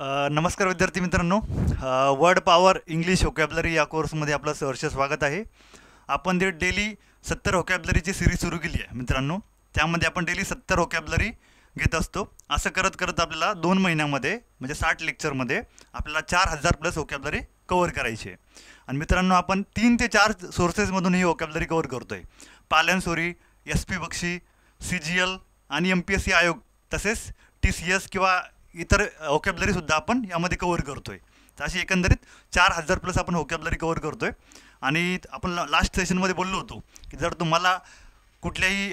नमस्कार विद्यार्थी मित्रांनो वर्ड पॉवर इंग्लिश होकॅबलरी या कोर्समध्ये आपलं सहर्ष स्वागत आहे आपण जे डेली सत्तर होकॅबलरीची सिरीज सुरू केली आहे मित्रांनो त्यामध्ये आपण डेली सत्तर होकॅबलरी घेत असतो असं करत करत आपल्याला दोन महिन्यामध्ये म्हणजे साठ लेक्चरमध्ये आपल्याला चार हजार प्लस होकॅबलरी कवर करायची आहे आणि मित्रांनो आपण तीन ते चार सोर्सेसमधून ही होकॅबलरी कवर करतो आहे पालनसोरी S P Bakshi C G L आणि एम पी एस सी आयोग तसेच टी सी एस किंवा इतर सुद्धा आपण यामध्ये कवर करतो आहे तर अशी एकंदरीत चार हजार प्लस आपण ओकॅबलरी कवर करतो आहे आणि आपण लास्ट सेशनमध्ये बोललो होतो की जर तुम्हाला कुठल्याही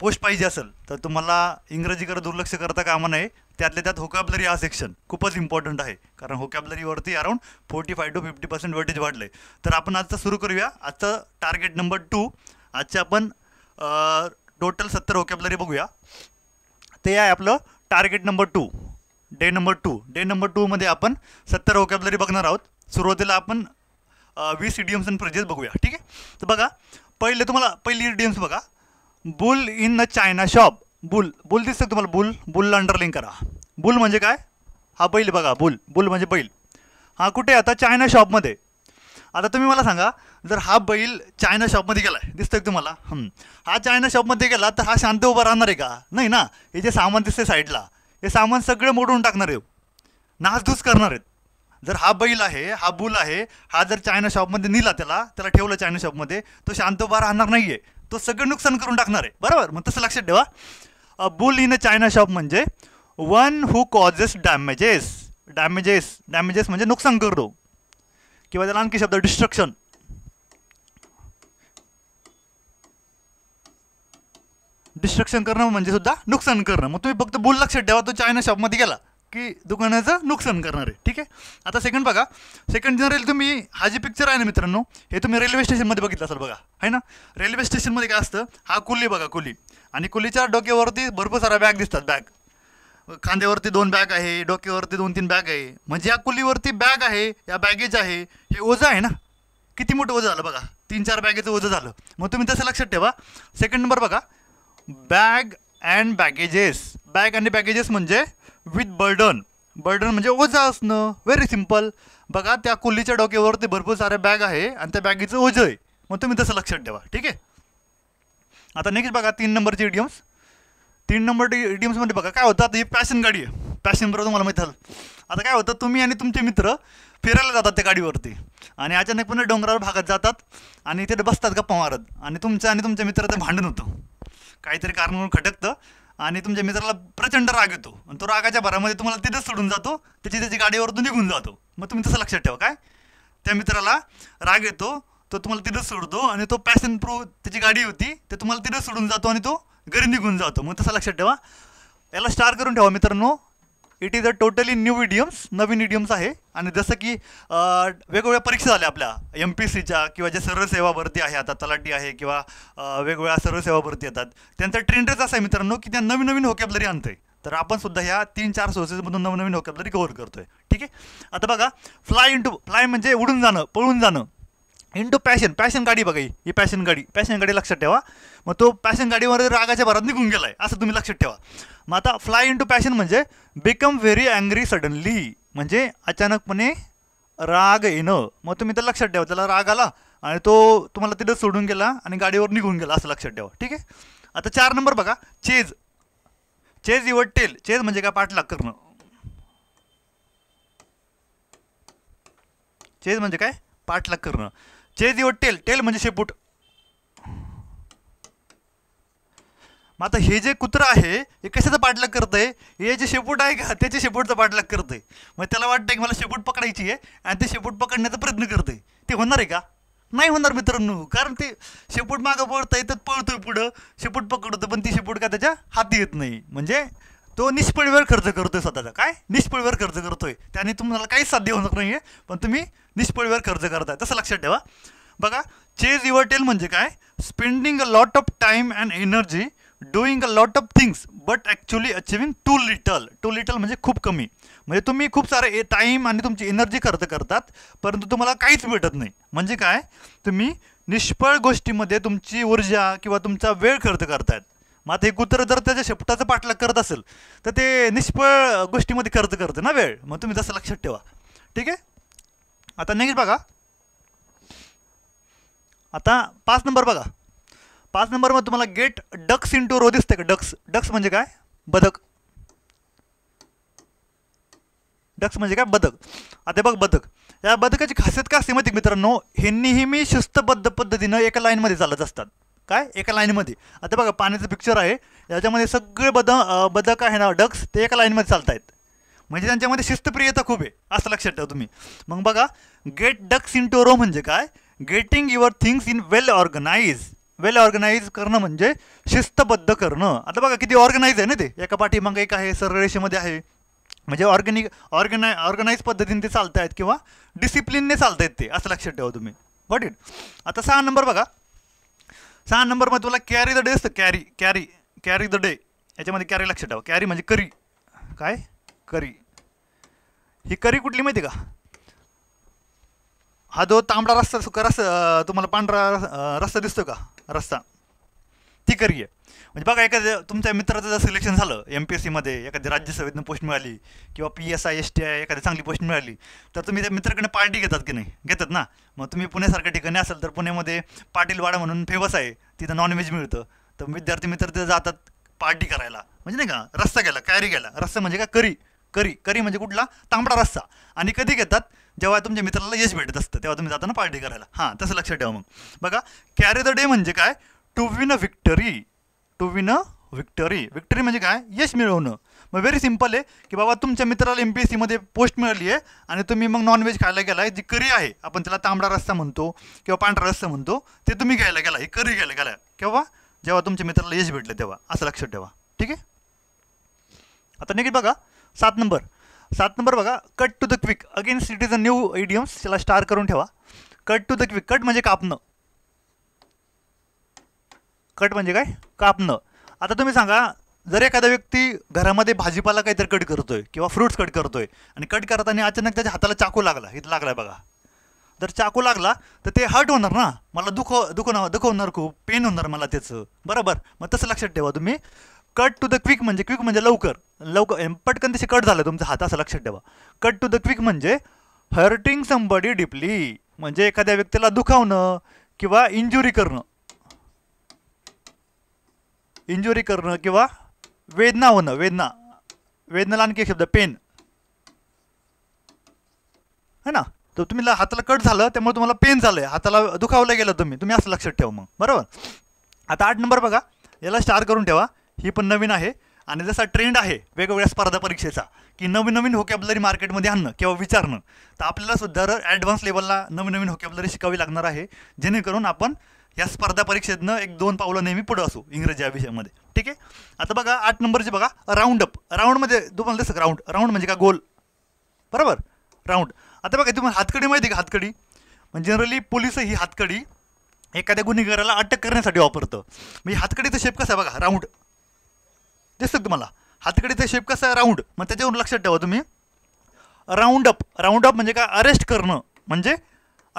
पोस्ट पाहिजे असेल तर तुम्हाला इंग्रजीकडे दुर्लक्ष करता कामा नये त्यातल्या त्यात होकॅबलरी हा सेक्शन खूपच इम्पॉर्टंट आहे कारण होकॅबलरीवरती around forty five to fifty percent weightage वाढलं आहे तर आपण आजचं सुरू करूया आजचं टार्गेट नंबर टू आजचे आपण टोटल सत्तर होकॅबलरी बघूया ते आहे आपलं target number two day number two day number टूमध्ये आपण सत्तर वोकॅबलरी बघणार आहोत सुरुवातीला आपण वीस इडियम्स आणि फ्रेजेस बघूया ठीक आहे तर बघा पहिले तुम्हाला पहिली इडियम्स बघा bull in a china shop bull bull दिसतं तुम्हाला बुल बुलला अंडरलिंग करा बुल म्हणजे काय हा बैल बघा बुल बुल म्हणजे बैल हा कुठे आता चायना शॉपमध्ये आता तुम्ही मला सांगा जर हा बैल चायना शॉपमध्ये गेला आहे दिसतोय तुम्हाला हा चायना शॉपमध्ये गेला तर हा शांत उभा राहणार आहे का नाही ना हे जे सामान दिसते साईडला हे सामान सगळं मोडून टाकणार आहे नासधूस करणार आहेत जर हा बैल आहे हा बुल आहे हा जर चायना शॉपमध्ये नेला त्याला त्याला ठेवलं चायना शॉपमध्ये तो शांत उभा राहणार नाही आहे तो सगळं नुकसान करून टाकणार आहे बरोबर मग तसं लक्षात ठेवा a bull in a china shop म्हणजे one who causes damages damages damages म्हणजे नुकसान करतो किंवा त्याला आणखी शब्द डिस्ट्रक्शन डिस्ट्रक्शन करणं म्हणजे सुद्धा नुकसान करणं मग तुम्ही फक्त बोल लक्षात ठेवा तो चायना शॉपमध्ये गेला की दुकानाचं नुकसान करणार आहे ठीक आहे आता सेकंड बघा सेकंड जनरल तुम्ही हा जी पिक्चर आहे ना मित्रांनो हे तुम्ही रेल्वे स्टेशनमध्ये बघितलं असेल बघा आहे ना रेल्वे स्टेशनमध्ये काय असतं हा कुली बघा कुली आणि कुलीच्या डोक्यावरती भरपूर सारा बॅग दिसतात बॅग खांद्यावरती दोन बॅग आहे डोक्यावरती दोन तीन बॅग आहे म्हणजे या कुलीवरती बॅग आहे या बॅगेज आहे हे ओझं आहे ना किती मोठं ओझं झालं बघा तीन चार बॅगेचं ओझं झालं मग तुम्ही तसं लक्षात ठेवा सेकंड नंबर बघा बॅग अँड बॅगेजेस बॅग आणि बॅगेजेस म्हणजे विथ बर्डन बर्डन म्हणजे ओझा असणं व्हेरी सिम्पल बघा त्या कुल्लीच्या डोक्यावर ते भरपूर सारे बॅग आहे आणि त्या बॅगेचं ओझं आहे मग तुम्ही तसं लक्षात ठेवा ठीक आहे आता नेक्स्ट बघा तीन नंबरचे इडियम्स तीन नंबर इडियम्समध्ये बघा काय होतं आता ही पॅशन गाडी आहे पॅशन बरोबर तुम्हाला माहिती झालं आता काय होतं तुम्ही आणि तुमचे मित्र फिरायला जातात त्या गाडीवरती आणि अचानकपणे डोंगरावर भागात जातात आणि तिथे बसतात गप्पा मारत आणि तुमचं आणि तुमच्या मित्राचं भांडण होतं काहीतरी कारण म्हणून खटकतं आणि तुमच्या मित्राला प्रचंड राग येतो आणि तो रागाच्या भरामध्ये तुम्हाला तिथेच सोडून जातो त्याची त्याची गाडीवरतून निघून जातो मग तुम्ही तसं लक्षात ठेवा काय त्या मित्राला राग येतो तो तुम्हाला तिथंच सोडतो आणि तो पॅशन प्रो त्याची गाडी होती ते तुम्हाला तिथंच सोडून जातो आणि तो घरी निघून जातो मग तसं लक्षात ठेवा याला स्टार करून ठेवा मित्रांनो it is a totally new idioms नवीन इडियम्स आहे आणि जसं की वेगवेगळ्या परीक्षा झाल्या आपल्या एम पी सीच्या किंवा ज्या सर्वसेवा भरती आहे आता तलाठी आहे किंवा वेगवेगळ्या सर्वसेवा भरती येतात त्यांचा ट्रेंडच असा आहे मित्रांनो की त्या नवीन नवीन होकॅबलरी आहे तर आपण सुद्धा ह्या तीन चार सोर्सेसमधून नवनवीन होकॅबलरी कव्हर करतोय ठीक आहे आता बघा फ्लाय टू फ्लाय म्हणजे उडून जाणं पळून जाणं इंटू पॅशन पॅशन गाडी बघा ही पॅशन गाडी पॅशन गाडी लक्षात ठेवा मग तो पॅशन गाडीवर रागाच्या भरात निघून गेला आहे असं तुम्ही लक्षात ठेवा मग आता फ्लाय इंटू पॅशन म्हणजे बिकम व्हेरी अँग्री सडनली म्हणजे अचानकपणे राग येणं मग तुम्ही तर लक्षात ठेवा त्याला राग आला आणि तो तुम्हाला तिथं सोडून गेला आणि गाडीवर निघून गेला असं लक्षात ठेवा ठीक आहे आता चार नंबर बघा chase chase your tail chase म्हणजे काय पाठलाग करणं चेज म्हणजे काय पाठलाग करणं चेज युअर टेल टेल म्हणजे शेपूट मग आता हे जे कुत्रं आहे हे कशाचा पाठलाग करत आहे हे जे शेपूट आहे का त्याच्या शेपूटचं पाठलाग करत आहे मग त्याला वाटतं की मला शेपूट पकडायची आहे आणि ते शेपूट पकडण्याचा प्रयत्न करत आहे ते होणार आहे का नाही होणार मित्रांनो कारण ते शेपूट मागं पळतं आहे तर पळतोय पुढं शेपूट पकडतो पण ती शेपूट का त्याच्या हाती येत नाही म्हणजे तो निष्पळीवर खर्च करतोय स्वतःचा काय निष्पळीवर खर्च खर्च करतोय त्याने तुम्हाला काहीच साध्य होणार नाही आहे पण तुम्ही खर्च करत करताय तसं लक्षात ठेवा बघा चेज युअर टेल म्हणजे काय spending a lot of time and energy doing a lot of things but actually achieving too little too little म्हणजे खूप कमी म्हणजे तुम्ही खूप सारे टाईम आणि तुमची एनर्जी खर्च करतात परंतु तुम्हाला काहीच भेटत नाही म्हणजे काय तुम्ही निष्फळ गोष्टीमध्ये तुमची ऊर्जा किंवा तुमचा वेळ खर्च करतायत मग आता एक जर त्याच्या शेपटाचा पाठलाग करत असेल तर ते निष्फळ गोष्टीमध्ये खर्च करतं ना वेळ मग तुम्ही तसं लक्षात ठेवा ठीक आहे आता नेक्स्ट बघा आता पाच नंबर बघा पाच नंबरमध्ये तुम्हाला गेट डक्स इंटू रो दिसते का डक्स डक्स म्हणजे काय बदक डक्स म्हणजे काय बदक आता बघ बदक या बदकाची खासियत काय असते माहिती मित्रांनो हे नेहमी शिस्तबद्ध पद्धतीनं एका लाईनमध्ये चालत असतात काय एका लाईनमध्ये आता बघा पाण्याचं पिक्चर आहे याच्यामध्ये सगळे बद बदक आहे ना डक्स ते एका लाईनमध्ये चालत आहेत म्हणजे त्यांच्यामध्ये शिस्तप्रियता खूप आहे असं लक्षात ठेवा तुम्ही मग बघा get ducks in to row म्हणजे काय getting your things in well organise well organise करणं म्हणजे शिस्तबद्ध करणं आता बघा किती ऑर्गनाईज आहे ना ते एका पाठीमागं एक आहे सरळ रेषेमध्ये आहे म्हणजे ऑर्गेनिक ऑर्गनाय ऑर्गनाईज पद्धतीने ते चालत आहेत किंवा डिसिप्लिनने चालत आहेत ते असं लक्षात ठेवा तुम्ही वॉट इट आता सहा नंबर बघा सहा नंबरमध्ये तुला कॅरी द डे असतं carry carry carry the day याच्यामध्ये कॅरी लक्षात ठेवा कॅरी म्हणजे करी काय करी ही करी कुठली माहिती का हा जो तांबडा रस्ता सुका रस्ता तुम्हाला पांढरा रस्ता दिसतो का रस्ता ती करी आहे म्हणजे बघा एखाद्या तुमच्या मित्राचं जर सिलेक्शन झालं एम पी एस सीमध्ये एखाद्या राज्यसभेतनं पोस्ट मिळाली किंवा P S I S T I एखादी चांगली पोस्ट मिळाली तर तुम्ही त्या मित्राकडे पार्टी घेतात की नाही घेतात ना मग तुम्ही पुण्यासारख्या ठिकाणी असाल तर पुण्यामध्ये पाटीलवाडा म्हणून फेमस आहे तिथं नॉनव्हेज मिळतं तर विद्यार्थी मित्र तिथं जातात पार्टी करायला म्हणजे नाही का रस्ता गेला कॅरी गेला रस्ता म्हणजे का करी करी करी म्हणजे कुठला तांबडा रस्सा आणि कधी घेतात जेव्हा तुमच्या मित्राला यश भेटत असतं तेव्हा तुम्ही जाताना पार्टी करायला हां तसं लक्षात ठेवा मग बघा कॅरी द डे म्हणजे काय to win a victory to win a victory victory म्हणजे काय यश मिळवणं मग व्हेरी सिम्पल आहे की बाबा तुमच्या मित्राला एम पी एस सीमध्ये पोस्ट मिळाली आहे आणि तुम्ही मग नॉनव्हेज खायला गेला आहे जी करी आहे आपण त्याला तांबडा रस्सा म्हणतो किंवा पांढरा रस्सा म्हणतो ते तुम्ही घ्यायला गेला ही करी घ्यायला गेला केव्हा जेव्हा तुमच्या मित्राला यश भेटलं तेव्हा असं लक्षात ठेवा ठीक आहे आता नक्की बघा सात नंबर सात नंबर बघा cut to the quick again it is a new idioms त्याला स्टार करून ठेवा cut to the quick cut म्हणजे कापणं कट म्हणजे काय कापणं आता तुम्ही सांगा जर एखादा व्यक्ती घरामध्ये भाजीपाला काहीतरी कट करतोय किंवा फ्रूट्स कट करतोय आणि कट करताना अचानक त्याच्या हाताला चाकू लागला इथं लागला बघा जर चाकू लागला तर ते हर्ट होणार ना मला दुख दुख दुख होणार खूप पेन होणार मला त्याचं बरोबर मग तसं लक्षात ठेवा तुम्ही कट टू द क्विक म्हणजे क्विक म्हणजे लवकर लवकर पटकन तसे कट झालं तुमचं हात असं लक्षात ठेवा कट टू द क्विक म्हणजे हर्टिंग संबडी डीपली म्हणजे एखाद्या व्यक्तीला दुखावणं किंवा इंजुरी करणं इंजुरी करणं किंवा वेदना होणं वेदना वेदनाला आणखी एक शब्द पेन है ना तर तुम्ही हाताला कट झालं त्यामुळे तुम्हाला पेन झालं हाताला दुखावलं गेलं तुम्ही तुम्ही असं लक्षात ठेवा मग बरोबर आता आठ नंबर बघा याला स्टार करून ठेवा ही पण नवीन आहे आणि जसा ट्रेंड आहे वेगवेगळ्या स्पर्धा परीक्षेचा की नवीन नवीन होकॅबलरी मार्केटमध्ये आणणं किंवा विचारणं तर आपल्याला सुद्धा ॲडव्हान्स लेवलला नवीन नवीन होकॅबलरी शिकावी लागणार आहे जेणेकरून आपण या स्पर्धा परीक्षेतनं एक दोन पावलं नेहमी पुढं असू इंग्रजी या विषयामध्ये ठीक आहे आता बघा आठ नंबरची बघा राऊंड अप राऊंडमध्ये तुम्हाला दिसत राऊंड राऊंड म्हणजे का गोल बरोबर राऊंड आता बघा तुम्हाला हातकडी माहिती का हातकडी म्हणजे जनरली पोलिस ही हातकडी एखाद्या गुन्हेगाराला अटक करण्यासाठी वापरतं म्हणजे हातकडीचं शेप कसा बघा राऊंड दिसतं तुम्हाला हातकडीचा शेप कसं राऊंड मग त्याच्यावरून लक्षात ठेवा तुम्ही राऊंड अप राऊंड अप म्हणजे काय अरेस्ट करणं म्हणजे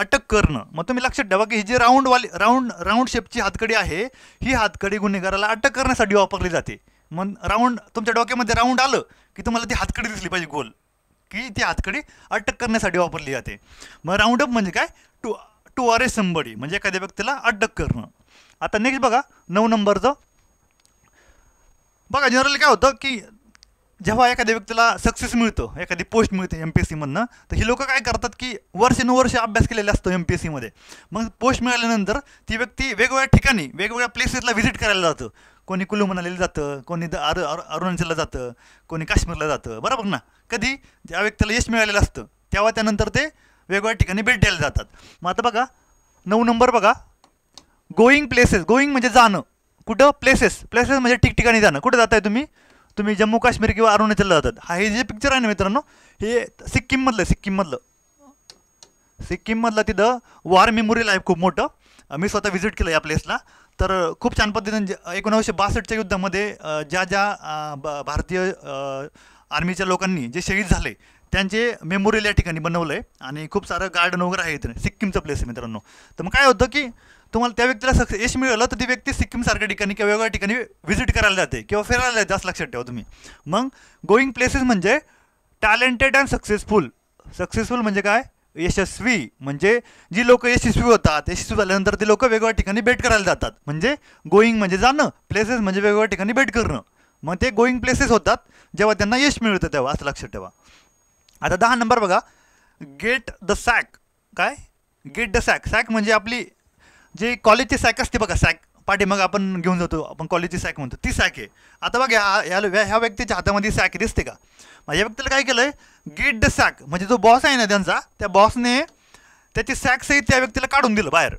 अटक करणं मग तुम्ही लक्षात ठेवा की ही जी राऊंडवाली राऊंड राऊंड शेपची हातकडी आहे ही हातकडी गुन्हेगाराला अटक करण्यासाठी वापरली जाते मग राऊंड तुमच्या डोक्यामध्ये राऊंड आलं की तुम्हाला ती हातकडी दिसली पाहिजे गोल की ती हातकडी अटक करण्यासाठी वापरली जाते मग राऊंड अप म्हणजे काय टू टू अरेस्ट संबडी म्हणजे एखाद्या व्यक्तीला अटक करणं आता नेक्स्ट बघा नऊ नंबरचं बघा जनरली काय होतं की जेव्हा एखाद्या व्यक्तीला सक्सेस मिळतं एखादी पोस्ट मिळते एम पी एस सीमधनं तर ही लोक काय करतात की वर्षानुवर्ष अभ्यास केलेला असतो एम पी एस सीमध्ये मग पोस्ट मिळाल्यानंतर ती व्यक्ती वेगवेगळ्या ठिकाणी वेगवेगळ्या प्लेसेसला व्हिजिट करायला जातं कोणी कुलू मनालीला जातं कोणी द अर अरुणाचलला जातं कोणी काश्मीरला जातं बरोबर ना कधी ज्या व्यक्तीला यश मिळालेलं असतं तेव्हा त्यानंतर ते वेगवेगळ्या ठिकाणी भेट द्यायला जातात मग आता बघा नऊ नंबर बघा गोईंग प्लेसेस गोईंग म्हणजे जाणं कुठं प्लेसेस प्लेसेस म्हणजे ठिकठिकाणी जाणं कुठं जाताय तुम्ही तुम्ही जम्मू काश्मीर किंवा अरुणाचलला जातात हा हे जे पिक्चर आहे ना मित्रांनो हे सिक्कीममधलं सिक्कीममधलं सिक्कीममधलं तिथं वॉर मेमोरियल आहे खूप मोठं मी स्वतः व्हिजिट केलं या प्लेसला तर खूप छान पद्धतीने एकोणावीसशे बासष्टच्या युद्धामध्ये ज्या ज्या भारतीय आर्मीच्या लोकांनी जे शहीद झाले त्यांचे मेमोरियल या ठिकाणी बनवलं आहे आणि खूप सारं गार्डन वगैरे आहे इथे सिक्कीमचं प्लेस आहे मित्रांनो तर मग काय होतं की तुम्हाला त्या व्यक्तीला सक्सेस यश मिळालं तर ती व्यक्ती सिक्कीमसारख्या ठिकाणी किंवा वेगवेगळ्या ठिकाणी व्हिजिट करायला जाते किंवा फिरायला जाते असं लक्षात ठेवा तुम्ही मग गोईंग प्लेसेस म्हणजे टॅलेंटेड अँड सक्सेसफुल सक्सेसफुल म्हणजे काय यशस्वी म्हणजे जी लोक यशस्वी होतात यशस्वी झाल्यानंतर ती लोक वेगवेगळ्या ठिकाणी भेट करायला जातात म्हणजे गोईंग म्हणजे जाणं प्लेसेस म्हणजे वेगवेगळ्या ठिकाणी भेट करणं मग ते गोईंग प्लेसेस होतात जेव्हा त्यांना यश मिळतं तेव्हा असं लक्षात ठेवा आता दहा नंबर बघा गेट द सॅक काय गेट द सॅक सॅक म्हणजे आपली जी कॉलेजची सॅक असते बघा सॅक पाठी मग आपण घेऊन जातो आपण कॉलेजची सॅक म्हणतो ती सॅक आहे आता बघा ह्या ह्या व्यक्तीच्या हातामध्ये सॅक दिसते का मग या व्यक्तीला काय केलं आहे गेट द सॅक म्हणजे जो बॉस आहे ना त्यांचा त्या बॉसने त्याची सॅक सहित त्या व्यक्तीला काढून दिलं बाहेर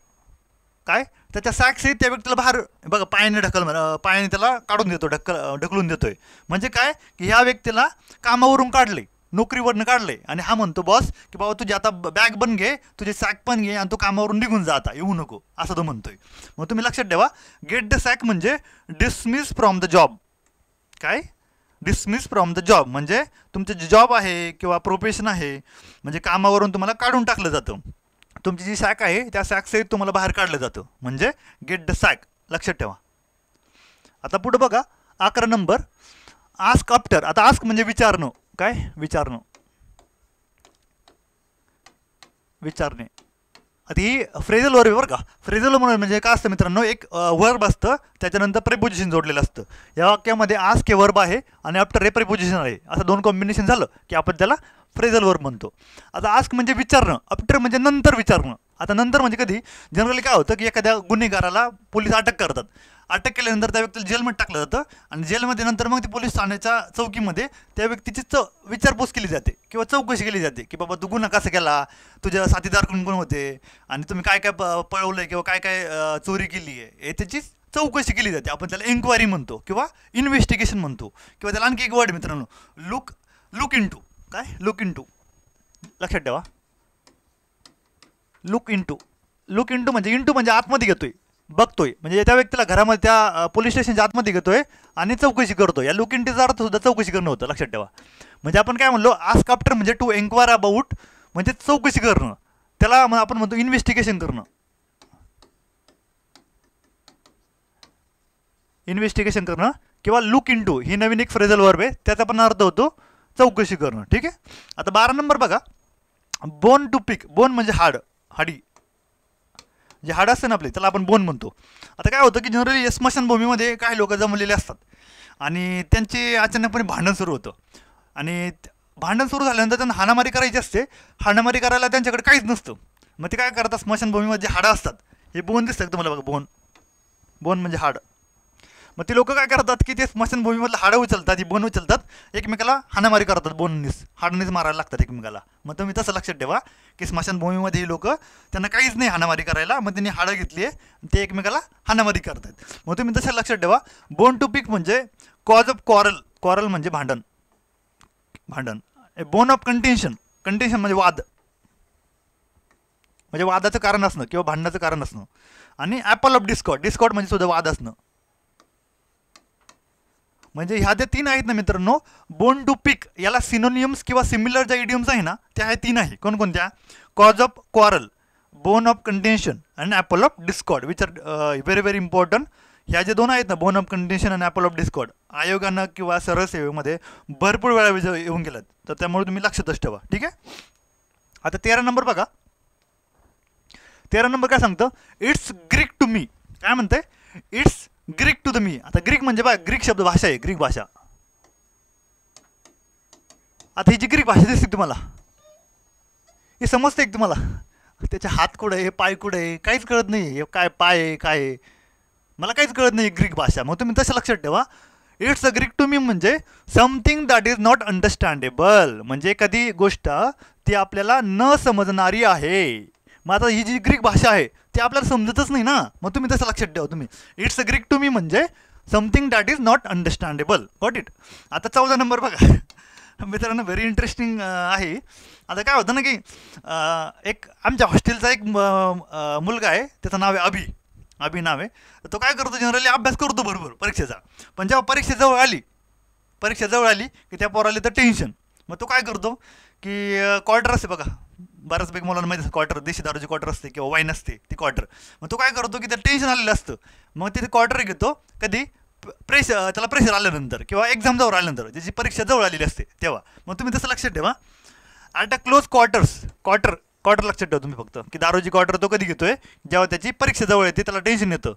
काय त्याच्या सॅक सहित त्या व्यक्तीला बाहेर बघा पायाने ढकल पायाने त्याला काढून देतो ढकल ढकलून देतोय म्हणजे काय की ह्या व्यक्तीला कामावरून काढले नोकरीवरनं काढले आणि हा म्हणतो बॉस की बाबा तुझी आता बॅग पण घे तुझे सॅक पण घे आणि तो कामावरून निघून जा आता येऊ नको असं तो म्हणतोय मग तुम्ही लक्षात ठेवा गेट द सॅक म्हणजे डिसमिस फ्रॉम द जॉब काय डिसमिस फ्रॉम द जॉब म्हणजे तुमचं जे जॉब आहे किंवा प्रोफेशन आहे म्हणजे कामावरून तुम्हाला काढून टाकलं जातं तुमची जी सॅक आहे त्या सॅक सहित तुम्हाला बाहेर काढलं जातं म्हणजे गेट द सॅक लक्षात ठेवा आता पुढं बघा अकरा नंबर आस्क आफ्टर आता आस्क म्हणजे विचारणं काय विचारणं विचारणे आता ही फ्रेझल वर्ब बरं का फ्रेझल म्हणून म्हणजे काय असतं मित्रांनो एक वर्ब असतं त्याच्यानंतर प्रिपोजिशन जोडलेलं असतं या वाक्यामध्ये आज के वर्ब आहे आणि आफ्टर रे प्रिपोजिशन आहे असं दोन कॉम्बिनेशन झालं की आपण त्याला फ्रेझल वर्ब म्हणतो आता आस्क म्हणजे विचारणं आफ्टर म्हणजे नंतर विचारणं आता नंतर म्हणजे कधी जनरली काय होतं की एखाद्या गुन्हेगाराला पोलीस अटक करतात अटक केल्यानंतर त्या व्यक्तीला जेलमध्ये टाकलं जातं आणि जेलमध्ये नंतर मग ती पोलीस ठाण्याच्या चौकीमध्ये त्या व्यक्तीची च विचारपूस केली जाते किंवा चौकशी केली जाते की बाबा तू गुन्हा कसा केला तुझ्या साथीदार कोण कोण होते आणि तुम्ही काय काय पळवलं आहे किंवा काय काय चोरी केली आहे हे त्याची चौकशी केली जाते आपण त्याला इन्क्वायरी म्हणतो किंवा इन्व्हेस्टिगेशन म्हणतो किंवा त्याला आणखी एक वर्ड मित्रांनो लुक लुक इन टू काय लुक इन टू लक्षात ठेवा look into look into म्हणजे इन टू म्हणजे आतमध्ये घेतोय बघतोय म्हणजे त्या व्यक्तीला घरामध्ये त्या पोलीस स्टेशनच्या आतमध्ये घेतोय आणि चौकशी करतो या लुक इंटीचा अर्थ सुद्धा चौकशी करणं होतं लक्षात ठेवा म्हणजे आपण काय म्हणलो आस्क म्हणजे टू एन्क्वायर अबाउट म्हणजे चौकशी करणं त्याला आपण म्हणतो इन्व्हेस्टिगेशन करणं इन्व्हेस्टिगेशन करणं किंवा लुक इन टू ही नवीन एक फ्रेझल वर्ब आहे त्याचा पण अर्थ होतो चौकशी करणं ठीक आहे आता बारा नंबर बघा बोन टू पिक बोन म्हणजे हाड हाडी जे हाड असते ना आपले त्याला आपण बोन म्हणतो आता काय होतं की जनरली स्मशानभूमीमध्ये काही लोक जमलेले असतात आणि त्यांचे अचानकपणे भांडण सुरू होतं आणि भांडण सुरू झाल्यानंतर त्यांना हाणामारी करायची असते हाणामारी करायला त्यांच्याकडे काहीच नसतं मग ते काय करतात स्मशानभूमीमध्ये जे हाडं असतात हे बोन दिसतं तुम्हाला बघा बोन बोन म्हणजे हाड मग ते लोक काय करतात की ते स्मशानभूमीमधलं हाडं उचलतात बोन उचलतात एकमेकाला हाणामारी करतात बोननीस हाडनीस मारायला लागतात एकमेकाला मग तुम्ही तसं लक्षात ठेवा की स्मशानभूमीमध्ये हे लोक त्यांना काहीच नाही हाणामारी करायला मग त्यांनी हाडं घेतली आहे ते एकमेकाला हाणामारी आहेत मग तुम्ही तसं लक्षात ठेवा बोन टू पिक म्हणजे कॉज ऑफ कॉरल कॉरल म्हणजे भांडण भांडण बोन ऑफ कंटेन्शन कंटेन्शन म्हणजे वाद म्हणजे वादाचं कारण असणं किंवा भांडणाचं कारण असणं आणि ॲपल ऑफ डिस्कॉट डिस्कॉट म्हणजे सुद्धा वाद असणं म्हणजे ह्या ज्या तीन आहेत ना मित्रांनो बोन टू पिक याला सिनोनियम्स किंवा सिमिलर ज्या इडियम्स आहे ना त्या ह्या तीन आहे कोणकोणत्या cause of quarrel bone of contention and apple of discord which are very very important ह्या जे दोन आहेत ना बोन ऑफ कंटेन्शन आणि ॲपल ऑफ डिस्कॉड आयोगानं किंवा सरसेवेमध्ये भरपूर वेळा विज येऊन गेलात तर त्यामुळे तुम्ही लक्षातच ठेवा ठीक आहे आता तेरा नंबर बघा तेरा नंबर काय सांगतं इट्स ग्रीक टू मी काय म्हणते it's Greek to the me आता ग्रीक म्हणजे बघा ग्रीक शब्द भाषा आहे ग्रीक भाषा आता ही जी ग्रीक भाषा दिसते तुम्हाला हे समजते एक तुम्हाला त्याचे हात कुठे आहे पाय कुठे आहे काहीच कळत नाही हे काय पाय आहे काय मला काहीच कळत नाही ग्रीक भाषा मग तुम्ही तसं लक्षात ठेवा it's a Greek to me म्हणजे something that is not understandable म्हणजे कधी गोष्ट ती आपल्याला न समजणारी आहे मग आता ही जी ग्रीक भाषा आहे ती आपल्याला समजतच नाही ना मग तुम्ही तसं लक्षात ठेवा तुम्ही it's a Greek to me म्हणजे something that is not understandable got it आता चौदा नंबर बघा मित्रांनो व्हेरी इंटरेस्टिंग आहे आता काय होतं ना की एक आमच्या हॉस्टेलचा एक मुलगा आहे त्याचं नाव आहे अभि अभि नाव आहे तो काय करतो जनरली अभ्यास करतो बरोबर परीक्षेचा पण जेव्हा परीक्षेजवळ आली परीक्षा जवळ आली की त्या पोराला तर टेन्शन मग तो काय करतो की क्वार्टर असते बघा बऱ्याचपैकी मुलांना माहिती असतं क्वार्टर देशी दारूची क्वार्टर असते किंवा वाईन असते ती क्वार्टर मग तो काय करतो की त्याला टेन्शन आलेलं असतं मग तिथे क्वार्टर घेतो कधी प्रेशर त्याला प्रेशर आल्यानंतर किंवा एक्झाम जवळ आल्यानंतर ज्याची परीक्षा जवळ आलेली असते तेव्हा मग तुम्ही तसं लक्षात ठेवा a close quarters quarter quarter लक्षात ठेवा तुम्ही फक्त की दारूची क्वार्टर तो कधी घेतोय जेव्हा त्याची परीक्षा जवळ येते त्याला टेन्शन येतं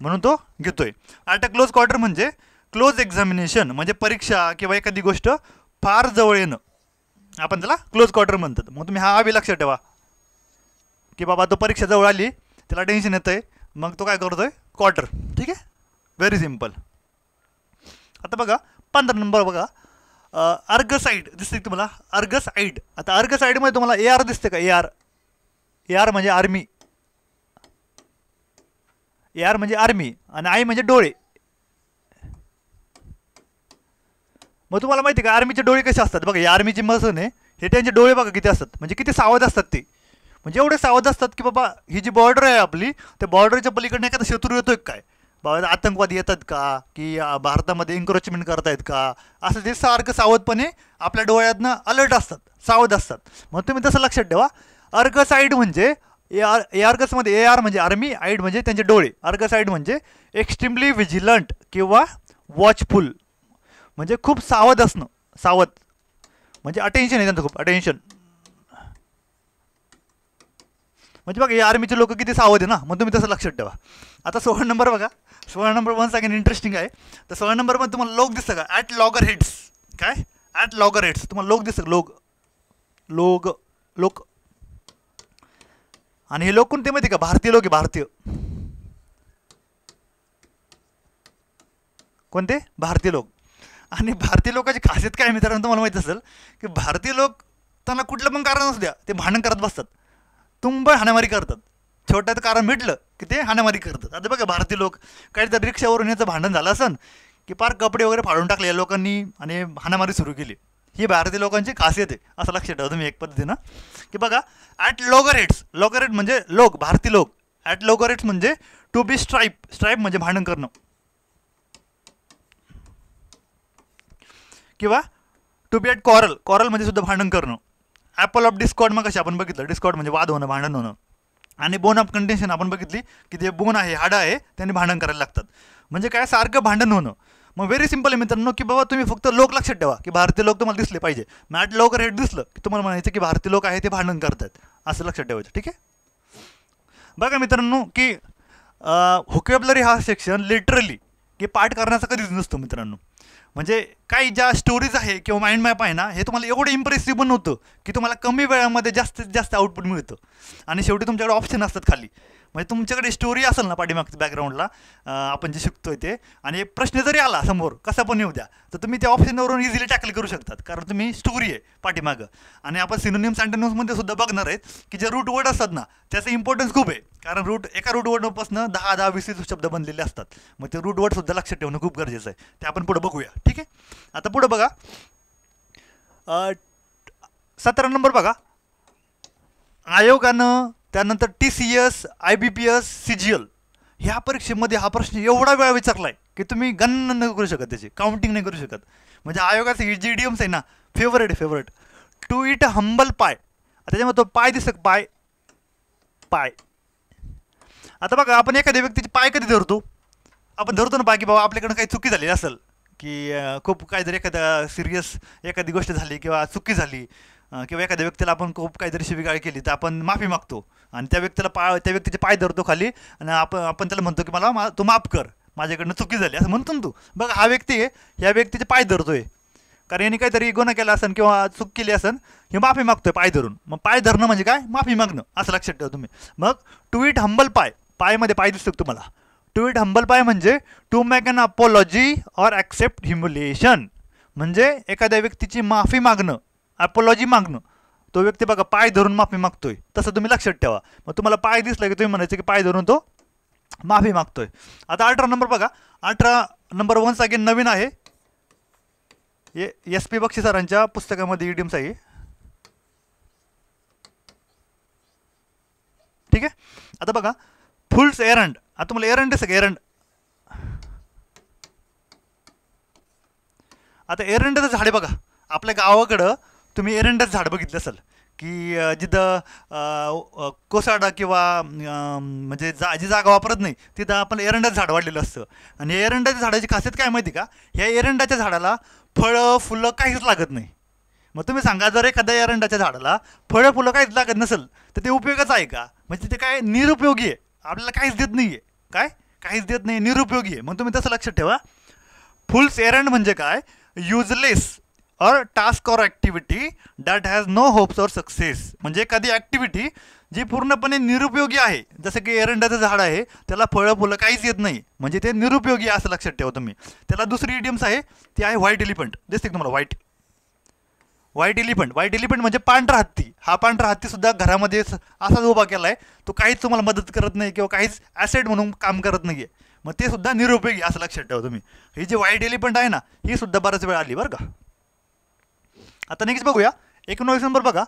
म्हणून तो घेतोय अ क्लोज क्वार्टर म्हणजे क्लोज एक्झामिनेशन म्हणजे परीक्षा किंवा एखादी गोष्ट फार जवळ येणं आपण त्याला क्लोज क्वार्टर म्हणतात मग तुम्ही हा बी लक्षात ठेवा की बाबा तो परीक्षा जवळ आली त्याला टेन्शन येतं आहे मग तो काय करतो आहे क्वार्टर ठीक आहे व्हेरी सिम्पल आता बघा पंधरा नंबर बघा अर्गसाईड दिसते तुम्हाला अर्गसाईड आता अर्गसाईडमध्ये तुम्हाला ए आर दिसते का ए आर ए आर म्हणजे आर्मी ए आर म्हणजे आर्मी आणि आई म्हणजे डोळे मग तुम्हाला माहिती आहे का आर्मीचे डोळे कसे असतात बघा या आर्मीचे मसन आहे हे त्यांचे डोळे बघा किती असतात म्हणजे किती सावध असतात ते म्हणजे एवढे सावध असतात की बाबा ही जी बॉर्डर आहे आपली त्या बॉर्डरच्या पलीकडनं एखादा शत्रू येतोय काय बाबा आतंकवादी येतात का की भारतामध्ये एन्क्रोचमेंट करतायत का असं ते सारखं सावधपणे आपल्या डोळ्यातनं अलर्ट असतात सावध असतात मग तुम्ही तसं लक्षात ठेवा अर्गस आईड म्हणजे ए आर ए आर्गसमध्ये ए आर म्हणजे आर्मी आईड म्हणजे त्यांचे डोळे अर्ग आईड म्हणजे एक्स्ट्रीमली व्हिजिलंट किंवा वॉचफुल म्हणजे खूप सावध असणं सावध म्हणजे अटेन्शन आहे त्यांचं खूप अटेन्शन म्हणजे बघा हे आर्मीचे लोक किती सावध आहे ना मग तुम्ही तसं लक्षात ठेवा आता सोळा नंबर बघा सोळा नंबर वन सगळ्यात इंटरेस्टिंग आहे तर सोळा नंबर वन तुम्हाला लोक दिसतं का ॲट लॉगर हेड्स काय ॲट लॉगर हेड्स तुम्हाला लोक दिसतं लोक लोक लोक आणि हे लोक कोणते माहिती का भारतीय लोक आहे भारतीय कोणते भारतीय लोक आणि भारतीय लोकांची खासियत काय मित्रांनो तुम्हाला माहीत असेल की भारतीय लोक त्यांना कुठलं पण कारण असू द्या ते भांडण करत बसतात तुंब हाणामारी करतात छोट्यात कारण भेटलं की ते हाणामारी करतात आता बघा भारतीय लोक काहीतरी रिक्षावरून याचं भांडण झालं असन की फार कपडे वगैरे फाडून टाकले या लोकांनी आणि हाणामारी सुरू केली ही भारतीय लोकांची खासियत आहे असं लक्षात ठेवा तुम्ही एक पद्धतीनं की बघा at loggerheads loggerhead म्हणजे लोक भारतीय लोक ॲट लोगर रेट्स म्हणजे टू बी स्ट्राईप स्ट्राईप म्हणजे भांडण करणं किंवा to be at quarrel quarrel म्हणजे सुद्धा भांडण करणं ॲपल ऑफ डिस्कॉर्ड मग कशी आपण बघितलं डिस्कॉर्ड म्हणजे वाद होणं भांडण होणं आणि बोन ऑफ कंडिशन आपण बघितली की जे बोन आहे हाडं आहे त्यांनी भांडण करायला लागतात म्हणजे काय सारखं भांडण होणं मग व्हेरी सिम्पल आहे मित्रांनो की बाबा तुम्ही फक्त लोक लक्षात ठेवा की भारतीय लोक तुम्हाला दिसले पाहिजे मॅट लवकर हे दिसलं की तुम्हाला म्हणायचं की भारतीय लोक आहे ते भांडण करतात असं लक्षात ठेवायचं ठीक आहे बघा मित्रांनो की हुकेबलरी हा सेक्शन लिटरली की पाठ करण्याचा कधीच नसतो मित्रांनो म्हणजे काही ज्या स्टोरीज आहे किंवा माइंड मॅप आहे ना हे तुम्हाला एवढं इम्प्रेसिव्ह बनवतं की तुम्हाला कमी वेळामध्ये जास्तीत जास्त आउटपुट मिळतं आणि शेवटी तुमच्याकडे ऑप्शन असतात खाली म्हणजे तुमच्याकडे स्टोरी असेल ना पाठीमागचं बॅकग्राऊंडला आपण जे शिकतोय ते आणि प्रश्न जरी आला समोर कसा पण येऊ द्या तर तुम्ही त्या ऑप्शनवरून इझिली टॅकल करू शकतात कारण तुम्ही स्टोरी आहे पाठीमागं आणि आपण सिनोनियम अँटोनिम्समध्ये सुद्धा बघणार आहेत की जे रूट वर्ड असतात ना त्याचं इम्पॉर्टन्स खूप आहे कारण रूट एका रूट वर्डपासून दहा दहा वीस वीस शब्द बनलेले असतात मग ते रूट वर्डसुद्धा लक्षात ठेवणं खूप गरजेचं आहे ते आपण पुढं बघूया ठीक आहे आता पुढं बघा सतरा नंबर बघा आयोगानं त्यानंतर T C S I B P S C G L ह्या परीक्षेमध्ये हा प्रश्न एवढा वेळा विचारला आहे की तुम्ही गणना नाही करू शकत त्याची काउंटिंग नाही करू शकत म्हणजे आयोगाचे एम्स आहे ना favourite favourite to eat humble pie त्याच्यामध्ये तो पाय दिसत पाय पाय आता बघा आपण एखाद्या व्यक्तीचे पाय कधी धरतो आपण धरतो ना पाय की बाबा आपल्याकडनं काही चुकी झाली असेल की खूप काहीतरी एखादा सिरियस एखादी गोष्ट झाली किंवा चुकी झाली किंवा एखाद्या व्यक्तीला आपण खूप काहीतरी शिवीगाळ केली तर आपण माफी मागतो आणि त्या व्यक्तीला पाय त्या व्यक्तीचे पाय धरतो खाली आणि आपण आपण त्याला म्हणतो की मला मा तू माफ कर माझ्याकडनं चुकी झाली असं म्हणतो तू बघ हा व्यक्ती आहे ह्या व्यक्तीचे पाय धरतोय कारण यांनी काहीतरी गुन्हा केला असन किंवा चूक केली असेल हे माफी मागतोय पाय धरून मग पाय धरणं म्हणजे काय माफी मागणं असं लक्षात ठेवा तुम्ही मग टू हंबल पाय पायमध्ये पाय दिसतो तुम्हाला टू हंबल पाय म्हणजे to make an apology or accept humiliation म्हणजे एखाद्या व्यक्तीची माफी मागणं अपोलॉजी मागणं तो व्यक्ती बघा पाय धरून माफी मागतोय तसं तुम्ही लक्षात ठेवा मग तुम्हाला पाय दिसला की तुम्ही म्हणायचं की पाय धरून तो माफी मागतोय आता अठरा नंबर बघा अठरा नंबर वन सागे नवीन आहे ए एस पी बक्षी सरांच्या पुस्तकामध्ये इडियम्स आहे ठीक आहे आता बघा फुल्स एरंड आता तुम्हाला एरंड दिसत एरंड आता एरंडचं झाडे बघा आपल्या गावाकडं तुम्ही एरंडच झाड बघितलं असेल की जिथं कोसाडा किंवा म्हणजे जा जी जागा वापरत नाही तिथं आपण एरंडाचं झाड वाढलेलं असतं आणि एरंडाच्या झाडाची खासियत काय माहिती का ह्या एरंडाच्या झाडाला फळं फुलं काहीच लागत नाही मग तुम्ही सांगा जर एखाद्या एरंडाच्या झाडाला फळं फुलं काहीच लागत नसेल तर ते उपयोगच आहे का म्हणजे ते काय निरुपयोगी आहे आपल्याला काहीच देत नाही आहे काय काहीच देत नाही निरुपयोगी आहे मग तुम्ही तसं लक्षात ठेवा फुल्स एरंड म्हणजे काय useless or task or activity that has no hopes or success म्हणजे एखादी ॲक्टिव्हिटी जी पूर्णपणे निरुपयोगी आहे जसं की एरंडाचं झाड आहे त्याला फळं फुलं काहीच येत नाही म्हणजे ते निरुपयोगी असं लक्षात ठेवा तुम्ही त्याला दुसरी इडियम्स आहे ती आहे व्हाईट एलिफंट दिसते तुम्हाला white white elephant white elephant म्हणजे पांढरा हत्ती हा पांढरा हत्तीसुद्धा घरामध्ये असाच उभा केला आहे तो काहीच तुम्हाला मदत करत नाही किंवा काहीच ॲसेट म्हणून काम करत नाही आहे मग ते सुद्धा निरुपयोगी असं लक्षात ठेवा तुम्ही ही जी व्हाईट एलिफंट आहे ना ही सुद्धा बराच वेळ आली बरं का आता नेक्स्ट बघूया एकोणवीस नंबर बघा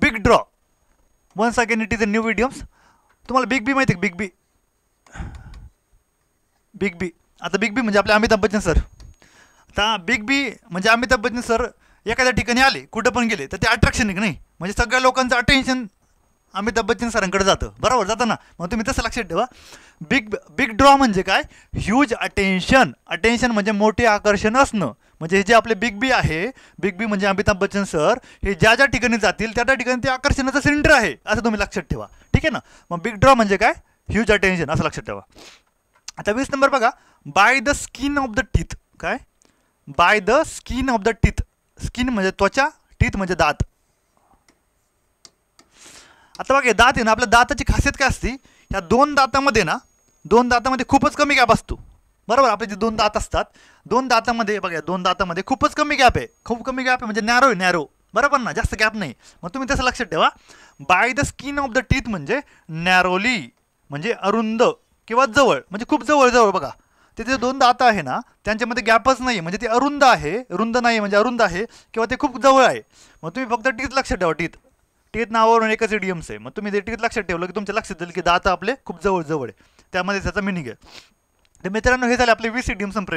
big draw once again it is a new idioms तुम्हाला बिग बी माहिती आहे बिग बी बिग बी आता बिग बी म्हणजे आपले अमिताभ बच्चन सर आता बिग बी म्हणजे अमिताभ बच्चन सर एखाद्या ठिकाणी आले कुठं पण गेले तर ते अट्रॅक्शन आहे की नाही म्हणजे सगळ्या लोकांचं अटेन्शन अमिताभ बच्चन सरांकडे जातं बरोबर जाता ना मग तुम्ही तसं लक्षात ठेवा बिग बिग ड्रॉ म्हणजे काय ह्यूज अटेन्शन अटेन्शन म्हणजे मोठे आकर्षण असणं म्हणजे हे जे आपले बिग बी आहे बिग बी म्हणजे अमिताभ बच्चन सर हे ज्या ज्या ठिकाणी जातील त्या त्या ठिकाणी ते आकर्षणाचं सेंटर आहे असं तुम्ही लक्षात ठेवा ठीक आहे ना मग बिग ड्रॉ म्हणजे काय ह्यूज अटेन्शन असं लक्षात ठेवा आता वीस नंबर बघा by the skin of the teeth काय by the skin of the teeth skin म्हणजे त्वचा टीथ म्हणजे दात आता बघा दात आहे ना आपल्या दाताची खासियत काय असते ह्या दोन दातामध्ये ना दोन दातामध्ये खूपच कमी गॅप असतो बरोबर आपले जे दोन दात असतात दोन दातामध्ये बघा दोन दातामध्ये खूपच कमी गॅप आहे खूप कमी गॅप आहे म्हणजे नॅरो आहे नॅरो बरोबर ना जास्त गॅप नाही मग तुम्ही तसं लक्षात ठेवा by the skin of the teeth म्हणजे नॅरोली म्हणजे अरुंद किंवा जवळ म्हणजे खूप जवळ जवळ बघा ते जे दोन दात आहे ना त्यांच्यामध्ये गॅपच नाही म्हणजे ते अरुंद आहे रुंद नाही म्हणजे अरुंद आहे किंवा ते खूप जवळ आहे मग तुम्ही फक्त टीथ लक्षात ठेवा टीथ टीत नावावरून एकच इडियम्स आहे मग तुम्ही ते टीत लक्षात ठेवलं की तुमच्या लक्षात जाईल की दात आपले खूप जवळ जवळ आहे त्यामध्ये त्याचा मिनिंग आहे तर मित्रांनो हे झाले आपले वीस इडियम्स अँड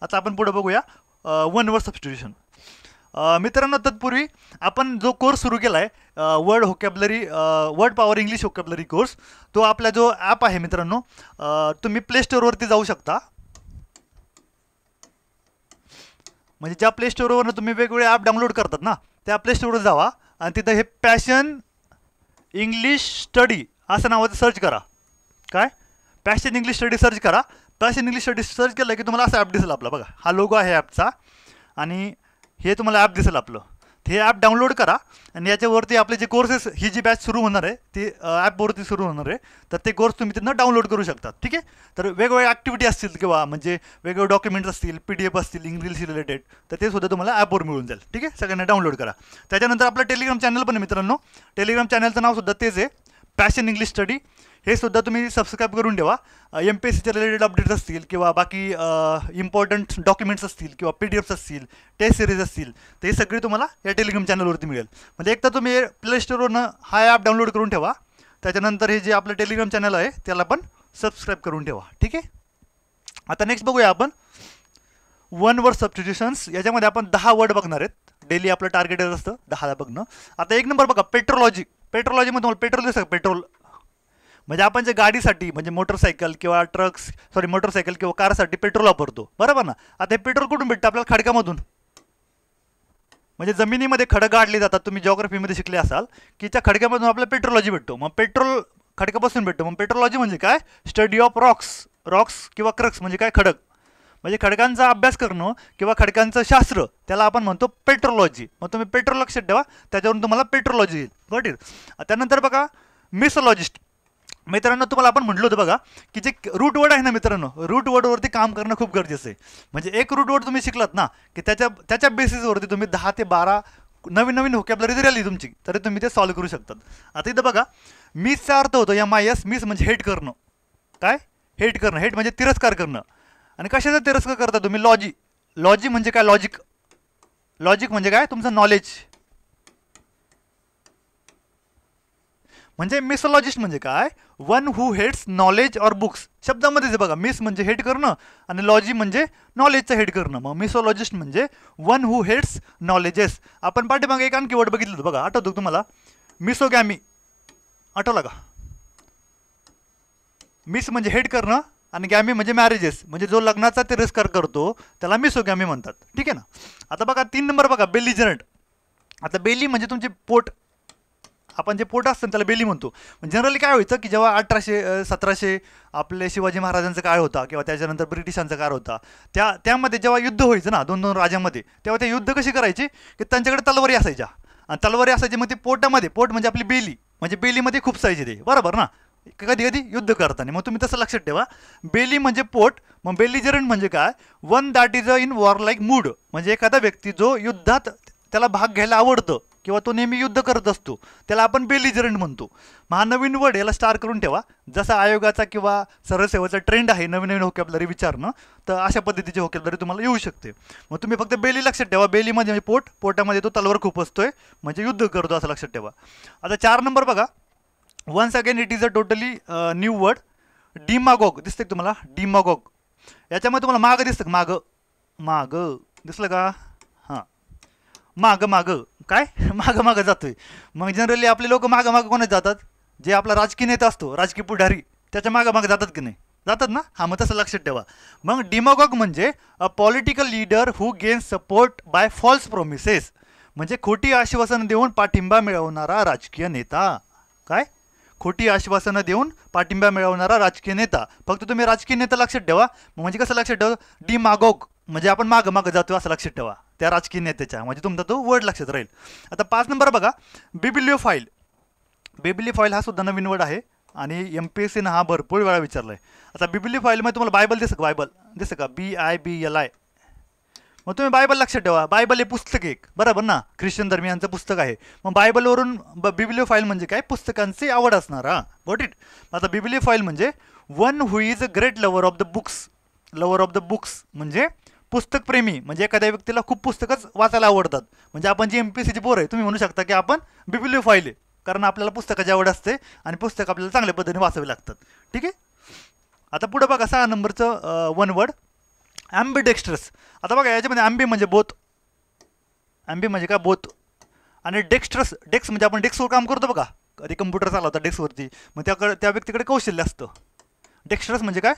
आता आपण पुढे बघूया वन वर सबस्टिट्युशन मित्रांनो तत्पूर्वी आपण जो कोर्स सुरू केला आहे word vocabulary word power English vocabulary course तो आपला जो ॲप आहे मित्रांनो तुम्ही प्ले स्टोअरवरती जाऊ शकता म्हणजे ज्या प्ले स्टोअरवरनं तुम्ही वेगवेगळे ॲप डाउनलोड करतात ना त्या प्ले स्टोअरवर जावा आणि तिथं हे पॅशन इंग्लिश स्टडी असं नावाचं सर्च करा काय पॅशन इंग्लिश स्टडी सर्च करा पॅशन इंग्लिश स्टडी सर्च केलं की तुम्हाला असं ॲप दिसेल आपला बघा हा लोगो आहे ॲपचा आणि हे तुम्हाला ॲप दिसेल आपलं हे ॲप डाउनलोड करा आणि याच्यावरती आपले जे कोर्सेस ही जी बॅच सुरू होणार आहे ती ॲपवरती सुरू होणार आहे तर ते कोर्स तुम्ही त्यांना डाउनलोड करू शकता ठीक आहे तर वेगवेगळ्या ॲक्टिव्हिटी असतील किंवा म्हणजे वेगवेगळे डॉक्युमेंट्स असतील पी डी एफ असतील इंग्लिश रिलेटेड तर ते सुद्धा तुम्हाला ॲपवर मिळून जाईल ठीक आहे सगळ्यांना डाउनलोड करा त्याच्यानंतर आपलं टेलिग्राम चॅनल पण मित्रांनो टेलिग्राम चॅनलचं नावसुद्धा तेच आहे पॅशन इंग्लिश स्टडी हे सुद्धा तुम्ही सबस्क्राईब करून ठेवा एम पी एस सीच्या रिलेटेड अपडेट्स असतील किंवा बाकी इम्पॉर्टंट डॉक्युमेंट्स असतील किंवा पी डी एफ्स असतील टेस्ट सिरीज असतील तर हे सगळी तुम्हाला या टेलिग्राम चॅनलवरती मिळेल म्हणजे एक तर तुम्ही प्ले स्टोरवरनं हा ॲप डाउनलोड करून ठेवा त्याच्यानंतर हे जे आपलं टेलिग्राम चॅनल आहे त्याला पण सबस्क्राईब करून ठेवा ठीक आहे आता नेक्स्ट बघूया आपण वन वर्ड सबस्टिट्युशन्स याच्यामध्ये आपण दहा वर्ड बघणार आहेत डेली आपलं टार्गेट असतं दहाला बघणं आता एक नंबर बघा पेट्रोलॉजी पेट्रोलॉजीमध्ये तुम्हाला पेट्रोल दिसतं पेट्रोल म्हणजे आपण जे गाडीसाठी म्हणजे मोटरसायकल किंवा ट्रक्स सॉरी मोटरसायकल किंवा कारसाठी पेट्रोल वापरतो बरोबर ना आता हे पेट्रोल कुठून भेटतं आपल्याला खडकामधून म्हणजे जमिनीमध्ये खडक गाडले जातात तुम्ही जॉग्रफीमध्ये शिकले असाल की त्या खडक्यामधून आपल्याला पेट्रोलॉजी भेटतो मग पेट्रोल खडक्यापासून भेटतो मग पेट्रोलॉजी म्हणजे काय स्टडी ऑफ रॉक्स रॉक्स किंवा क्रक्स म्हणजे काय खडक म्हणजे खडकांचा अभ्यास करणं किंवा खडकांचं शास्त्र त्याला आपण म्हणतो पेट्रोलॉजी मग तुम्ही पेट्रोल लक्षात ठेवा त्याच्यावरून तुम्हाला पेट्रोलॉजी येईल गॉट त्यानंतर बघा मिसोलॉजिस्ट मित्रांनो तुम्हाला आपण म्हटलं होतं बघा की जे रूट वर्ड आहे ना मित्रांनो रूट वर्डवरती काम करणं खूप गरजेचं आहे म्हणजे एक रूट वर्ड तुम्ही शिकलात ना की त्याच्या त्याच्या बेसिसवरती तुम्ही दहा ते बारा नवीन नवीन होकॅबलरी जरी आली तुमची तरी तुम्ही ते सॉल्व्ह करू शकतात आता इथं बघा मिसचा अर्थ होतो आय एस मिस म्हणजे हेट करणं काय हेट करणं हेट म्हणजे तिरस्कार करणं आणि कशाचा तिरस्कार करता तुम्ही लॉजी लॉजी म्हणजे काय लॉजिक लॉजिक म्हणजे काय तुमचं नॉलेज म्हणजे मिसॉलॉजिस्ट म्हणजे काय one who hates knowledge or books शब्दामध्येच बघा मिस म्हणजे हेट करणं आणि लॉजी म्हणजे नॉलेजचं हेट करणं मग मिसोलॉजिस्ट म्हणजे वन हू हेट्स नॉलेजेस आपण पाठीमागे एक आणखी वर्ड बघितलं बघा आठवतो तुम्हाला मिसोगॅमी आठवला का मिस म्हणजे हेट करणं आणि गॅमी म्हणजे मॅरेजेस म्हणजे जो लग्नाचा ते तिरस्कार करतो त्याला गॅमी म्हणतात ठीक आहे ना आता बघा तीन नंबर बघा बेली बेलिजरंट आता बेली म्हणजे तुमचे पोट आपण जे पोट असतं त्याला बेली म्हणतो जनरली काय व्हायचं की जेव्हा अठराशे सतराशे आपले शिवाजी महाराजांचा काळ होता किंवा त्याच्यानंतर ब्रिटिशांचा काळ होता त्या त्यामध्ये जेव्हा युद्ध व्हायचं ना दोन दोन राजामध्ये तेव्हा ते युद्ध कशी करायचे की त्यांच्याकडे तलवारी असायच्या आणि तलवारी असायची मग ते पोटामध्ये पोट म्हणजे आपली बेली म्हणजे बेलीमध्ये खूप सायचे ते बरोबर ना कधी कधी युद्ध करताना मग तुम्ही तसं लक्षात ठेवा बेली म्हणजे पोट मग बेलिजरंट म्हणजे काय one that is a in warlike mood म्हणजे एखादा व्यक्ती जो युद्धात त्याला भाग घ्यायला आवडतं किंवा तो नेहमी युद्ध करत असतो त्याला आपण बेलिजरंट म्हणतो मग हा नवीन वर्ड याला स्टार करून ठेवा जसा आयोगाचा किंवा सरसेवाचा ट्रेंड आहे नवीन नवीन होकॅबलरी विचारणं तर अशा पद्धतीची होकॅबलरी तुम्हाला येऊ शकते मग तुम्ही फक्त बेली लक्षात ठेवा बेलीमध्ये म्हणजे पोट पोटामध्ये तो तलवार खूप असतोय म्हणजे युद्ध करतो असं लक्षात ठेवा आता चार नंबर बघा once again it is a totally new word demagogue दिसतं का तुम्हाला डिमागोग याच्यामध्ये तुम्हाला माग दिसतं माग माग दिसलं का हां माग माग काय माग माग जातोय मग जनरली आपले लोक माग माग कोणाच जातात जे आपला राजकीय नेता असतो राजकीय पुढारी त्याच्या मागं मागं जातात की नाही जातात ना हां मग तसं लक्षात ठेवा मग डिमागॉग म्हणजे a political leader who gains support by false promises म्हणजे खोटी आश्वासन देऊन पाठिंबा मिळवणारा राजकीय नेता काय खोटी आश्वासनं देऊन पाठिंबा मिळवणारा राजकीय नेता फक्त तुम्ही राजकीय नेता लक्षात ठेवा म्हणजे कसं लक्षात ठेवा डी मागोग म्हणजे आपण मागं मागं जातो असं लक्षात ठेवा त्या राजकीय नेत्याच्या म्हणजे तुमचा तो वर्ड लक्षात राहील आता पाच नंबर बघा बिबिलिओ फाईल बेबिली फाईल हा सुद्धा नवीन वर्ड आहे आणि एम पी एस सीनं हा भरपूर वेळा विचारला आहे आता बिबिली फाईलमध्ये तुम्हाला बायबल दिसतं बायबल दिसतं का B I B L I मग तुम्ही बायबल लक्षात ठेवा बायबल हे पुस्तक एक बरोबर ना ख्रिश्चन धर्मियांचं पुस्तक आहे मग बायबलवरून ब फाईल म्हणजे काय पुस्तकांची आवड असणार हा गॉट इट आता बिबिलिओ फाईल म्हणजे one who is a great lover of the books lover of the books म्हणजे पुस्तकप्रेमी म्हणजे एखाद्या व्यक्तीला खूप पुस्तकच वाचायला आवडतात म्हणजे आपण जी एम पी सीची बोर आहे तुम्ही म्हणू शकता की आपण बिबलिओ फाईल आहे कारण आपल्याला पुस्तकाची आवड असते आणि पुस्तक आपल्याला चांगल्या पद्धतीने वाचावी लागतात ठीक आहे आता पुढं बघा सहा नंबरचं वन वर्ड ॲम्बिडेक्स्ट्रस आता बघा याच्यामध्ये ॲम्बी म्हणजे बोथ ॲम्बी म्हणजे काय बोथ आणि डेक्स्ट्रस डेक्स म्हणजे आपण डेस्कवर काम करतो बघा कधी कम्प्युटर चालवता डेस्कवरती मग त्याकडे त्या व्यक्तीकडे कौशल्य असतं डेक्स्ट्रस म्हणजे काय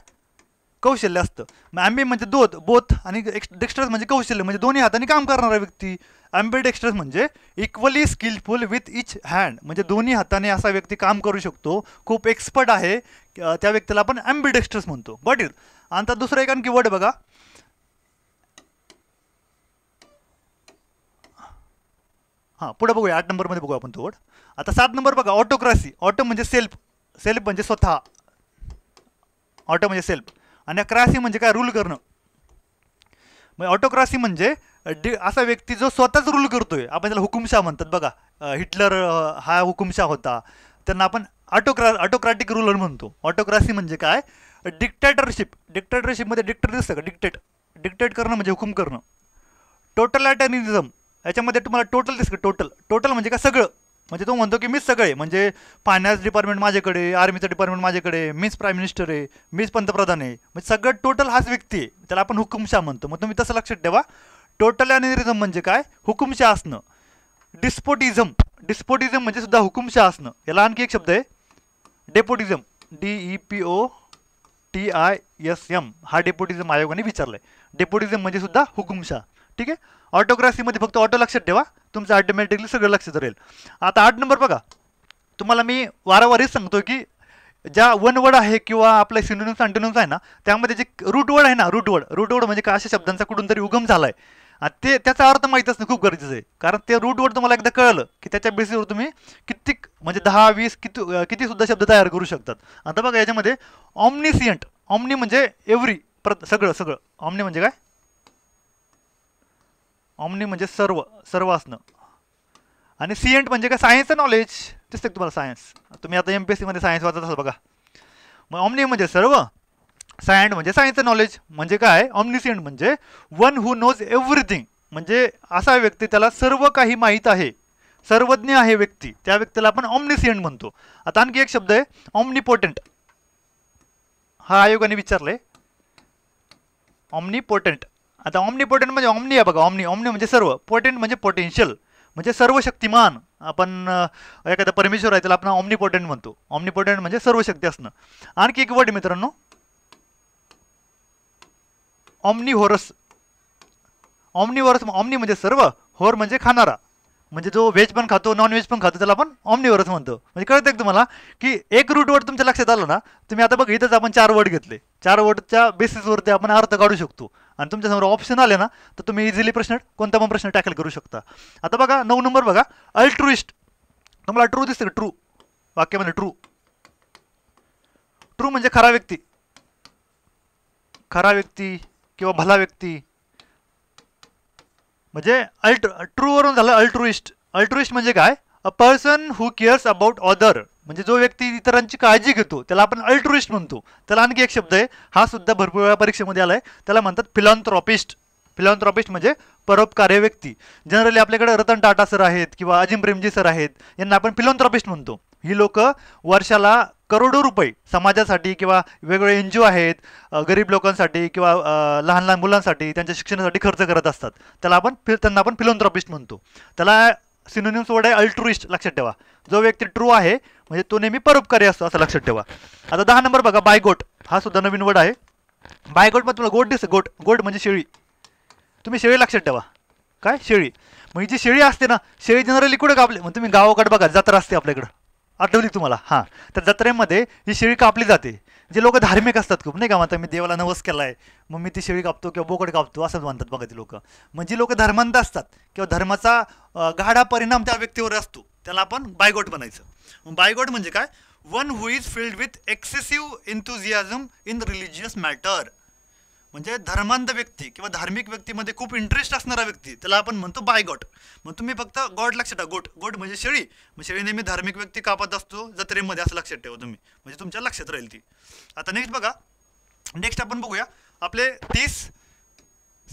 कौशल्य असतं मग ॲम्बी म्हणजे दोत बोथ आणि डेक्स्ट्रस म्हणजे कौशल्य म्हणजे दोन्ही हाताने काम करणारा व्यक्ती ॲम्बी डेक्स्ट्रस म्हणजे equally skilful with each hand म्हणजे दोन्ही हाताने असा व्यक्ती काम करू शकतो खूप एक्सपर्ट आहे त्या व्यक्तीला आपण ॲम्बी डेक्स्ट्रस म्हणतो बट इट आणि दुसरं एक आणखी वर्ड बघा हां पुढे बघूया आठ नंबरमध्ये बघू आपण तोड आता सात नंबर बघा ऑटोक्रासी ऑटो म्हणजे सेल्फ सेल्फ म्हणजे स्वतः ऑटो म्हणजे सेल्फ आणि क्रासी म्हणजे काय रूल करणं मग ऑटोक्रासी म्हणजे डि असा व्यक्ती जो स्वतःच रूल करतोय आपण त्याला हुकुमशाह म्हणतात बघा हिटलर हा हुकुमशाह होता त्यांना आपण ऑटोक्रा ऑटोक्रॅटिक रूलर म्हणतो ऑटोक्रासी म्हणजे काय डिक्टेटरशिप डिक्टेटरशिपमध्ये डिक्टेटर दिसतं का डिक्टेट डिक्टेट करणं म्हणजे हुकुम करणं टोटलॅटॅनिझम याच्यामध्ये तुम्हाला टोटल दिसतं टोटल टोटल म्हणजे का सगळं म्हणजे तो म्हणतो की मीच सगळे म्हणजे फायनान्स डिपार्टमेंट माझ्याकडे आर्मीचं डिपार्टमेंट माझ्याकडे मीच प्राईम मिनिस्टर आहे मीच पंतप्रधान आहे म्हणजे सगळं टोटल हाच व्यक्ती आहे त्याला आपण हुकुमशाह म्हणतो मग तुम्ही तसं लक्षात ठेवा टोटल अनिरिझम म्हणजे काय हुकुमशाह असणं डिस्पोटिझम डिस्पोटिझम म्हणजे सुद्धा हुकुमशाह असणं याला आणखी एक शब्द आहे despotism D E P O T I S M हा डेपोटिझम आयोगाने विचारलाय आहे डेपोटिझम म्हणजे सुद्धा हुकुमशाह ठीक आहे ऑटोग्राफीमध्ये फक्त ऑटो लक्षात ठेवा तुमचं ऑटोमॅटिकली सगळं लक्षात राहील आता आठ नंबर बघा तुम्हाला मी वारंवार हेच सांगतो की ज्या वन वर्ड आहे किंवा आपल्या सिनोनिम्स अँटोनिम्स आहे ना त्यामध्ये जे रूट वर्ड आहे ना रूट वर्ड म्हणजे का अशा शब्दांचा कुठून तरी उगम झाला आहे ते त्याचा अर्थ माहीत असणं खूप गरजेचं आहे कारण ते रूटवर्ड तुम्हाला एकदा कळलं की त्याच्या बेसिसवर तुम्ही कित्येक म्हणजे दहा वीस किती किती सुद्धा शब्द तयार करू शकतात आता बघा याच्यामध्ये ऑमनिसियंट ऑमनी म्हणजे एव्हरी प्र सगळं सगळं ऑमनी म्हणजे काय ऑमनी म्हणजे सर्व सर्व असणं आणि सीएंट म्हणजे काय सायन्सचं नॉलेज दिसतं तुम्हाला सायन्स तुम्ही आता एम पी एस सीमध्ये सायन्स वाचत असाल बघा मग ऑमनी म्हणजे सर्व सायंट म्हणजे सायन्सचं नॉलेज म्हणजे काय ऑमनिसियंट म्हणजे वन हू नोज एव्हरीथिंग म्हणजे असा व्यक्ती त्याला सर्व काही माहीत आहे सर्वज्ञ आहे व्यक्ती त्या व्यक्तीला आपण ऑमनिसियंट म्हणतो आता आणखी एक शब्द आहे ऑमनिपोटंट हा आयोगाने विचारले ऑमनिपोटंट आता ऑमनी पोटेंट म्हणजे ऑमनी आहे बघा ऑमनी ऑमनी म्हणजे सर्व पोटेंट म्हणजे पोटेन्शियल म्हणजे सर्व शक्तिमान आपण एखादा परमेश्वर आहे त्याला आपण ऑमनी पोटेंट म्हणतो ऑमनी पोटेंट म्हणजे सर्व शक्ती असणं आणखी एक वर्ड मित्रांनो omnivorous omnivorous omni म्हणजे सर्व होर म्हणजे खाणारा म्हणजे जो व्हेज पण खातो नॉन व्हेज पण खातो त्याला आपण ऑमनीवरच म्हणतो म्हणजे कळतं तुम्हाला की एक रूट वर्ड तुमच्या लक्षात आलं ना तुम्ही आता बघ इथंच आपण चार वर्ड घेतले चार वर्डच्या बेसिसवरती आपण अर्थ काढू शकतो आणि तुमच्यासमोर ऑप्शन आले ना तर तुम्ही इझिली प्रश्न कोणता पण प्रश्न टॅकल करू शकता आता बघा नऊ नंबर बघा अल्ट्रुइस्ट तुम्हाला ट्रू दिसते ट्रू वाक्य म्हणजे ट्रू ट्रू म्हणजे खरा व्यक्ती खरा व्यक्ती किंवा भला व्यक्ती म्हणजे अल्ट्र ट्रूवरून झालं अल्ट्रुइस्ट अल्ट्रुइस्ट म्हणजे काय a person who cares about other म्हणजे जो व्यक्ती इतरांची काळजी घेतो त्याला आपण अल्ट्रुइस्ट म्हणतो त्याला आणखी एक शब्द आहे हा सुद्धा भरपूर वेळा परीक्षेमध्ये आलाय त्याला म्हणतात फिलॉन्थ्रॉपिस्ट फिलॉन्थ्रॉपिस्ट म्हणजे परोपकार्य व्यक्ती जनरली आपल्याकडे रतन टाटा सर आहेत किंवा अजिम प्रेमजी सर आहेत यांना आपण फिलॉन्थ्रॉपिस्ट म्हणतो ही लोक वर्षाला करोडो रुपये समाजासाठी किंवा वेगवेगळे एन जी ओ आहेत गरीब लोकांसाठी किंवा लहान लहान मुलांसाठी त्यांच्या शिक्षणासाठी खर्च करत असतात त्याला आपण फि त्यांना आपण फिलॉन्थ्रॉपिस्ट म्हणतो त्याला सिनोनिम्स वर्ड आहे अल्ट्रुइस्ट लक्षात ठेवा जो व्यक्ती ट्रू आहे म्हणजे तो नेहमी परोपकारी असतो असं लक्षात ठेवा आता दहा नंबर बघा बायगोट हा सुद्धा नवीन वड आहे बायगोट मग तुम्हाला गोट दिसत गोट गोट म्हणजे शेळी तुम्ही शेळी लक्षात ठेवा काय शेळी म्हणजे जी शेळी असते ना शेळी जनरली कुठे कापले म्हणजे तुम्ही गावाकडे बघा जत्रा असते आपल्याकडं आठवली तुम्हाला हां तर जत्रेमध्ये ही शेळी कापली जाते जे लोक धार्मिक असतात खूप नाही का म्हणतात मी देवाला नवस केला आहे मग मी ती शेळी कापतो किंवा बोकड कापतो असंच मानतात बघा ती लोक म्हणजे लोक धर्मांत असतात किंवा धर्माचा गाढा परिणाम त्या व्यक्तीवर असतो त्याला आपण बायगोट बनायचं बायगोट म्हणजे काय one who is filled with excessive enthusiasm in religious matter म्हणजे धर्मांध व्यक्ती किंवा धार्मिक व्यक्तीमध्ये खूप इंटरेस्ट असणारा व्यक्ती त्याला आपण म्हणतो बाय गॉट मग तुम्ही फक्त गॉड लक्षात ठेवा गोट गोट म्हणजे शेळी मग शेळी नेहमी धार्मिक व्यक्ती कापत असतो जत्रेमध्ये असं लक्षात ठेवा तुम्ही म्हणजे तुमच्या लक्षात राहील ती आता नेक्स्ट बघा नेक्स्ट आपण बघूया आपले तीस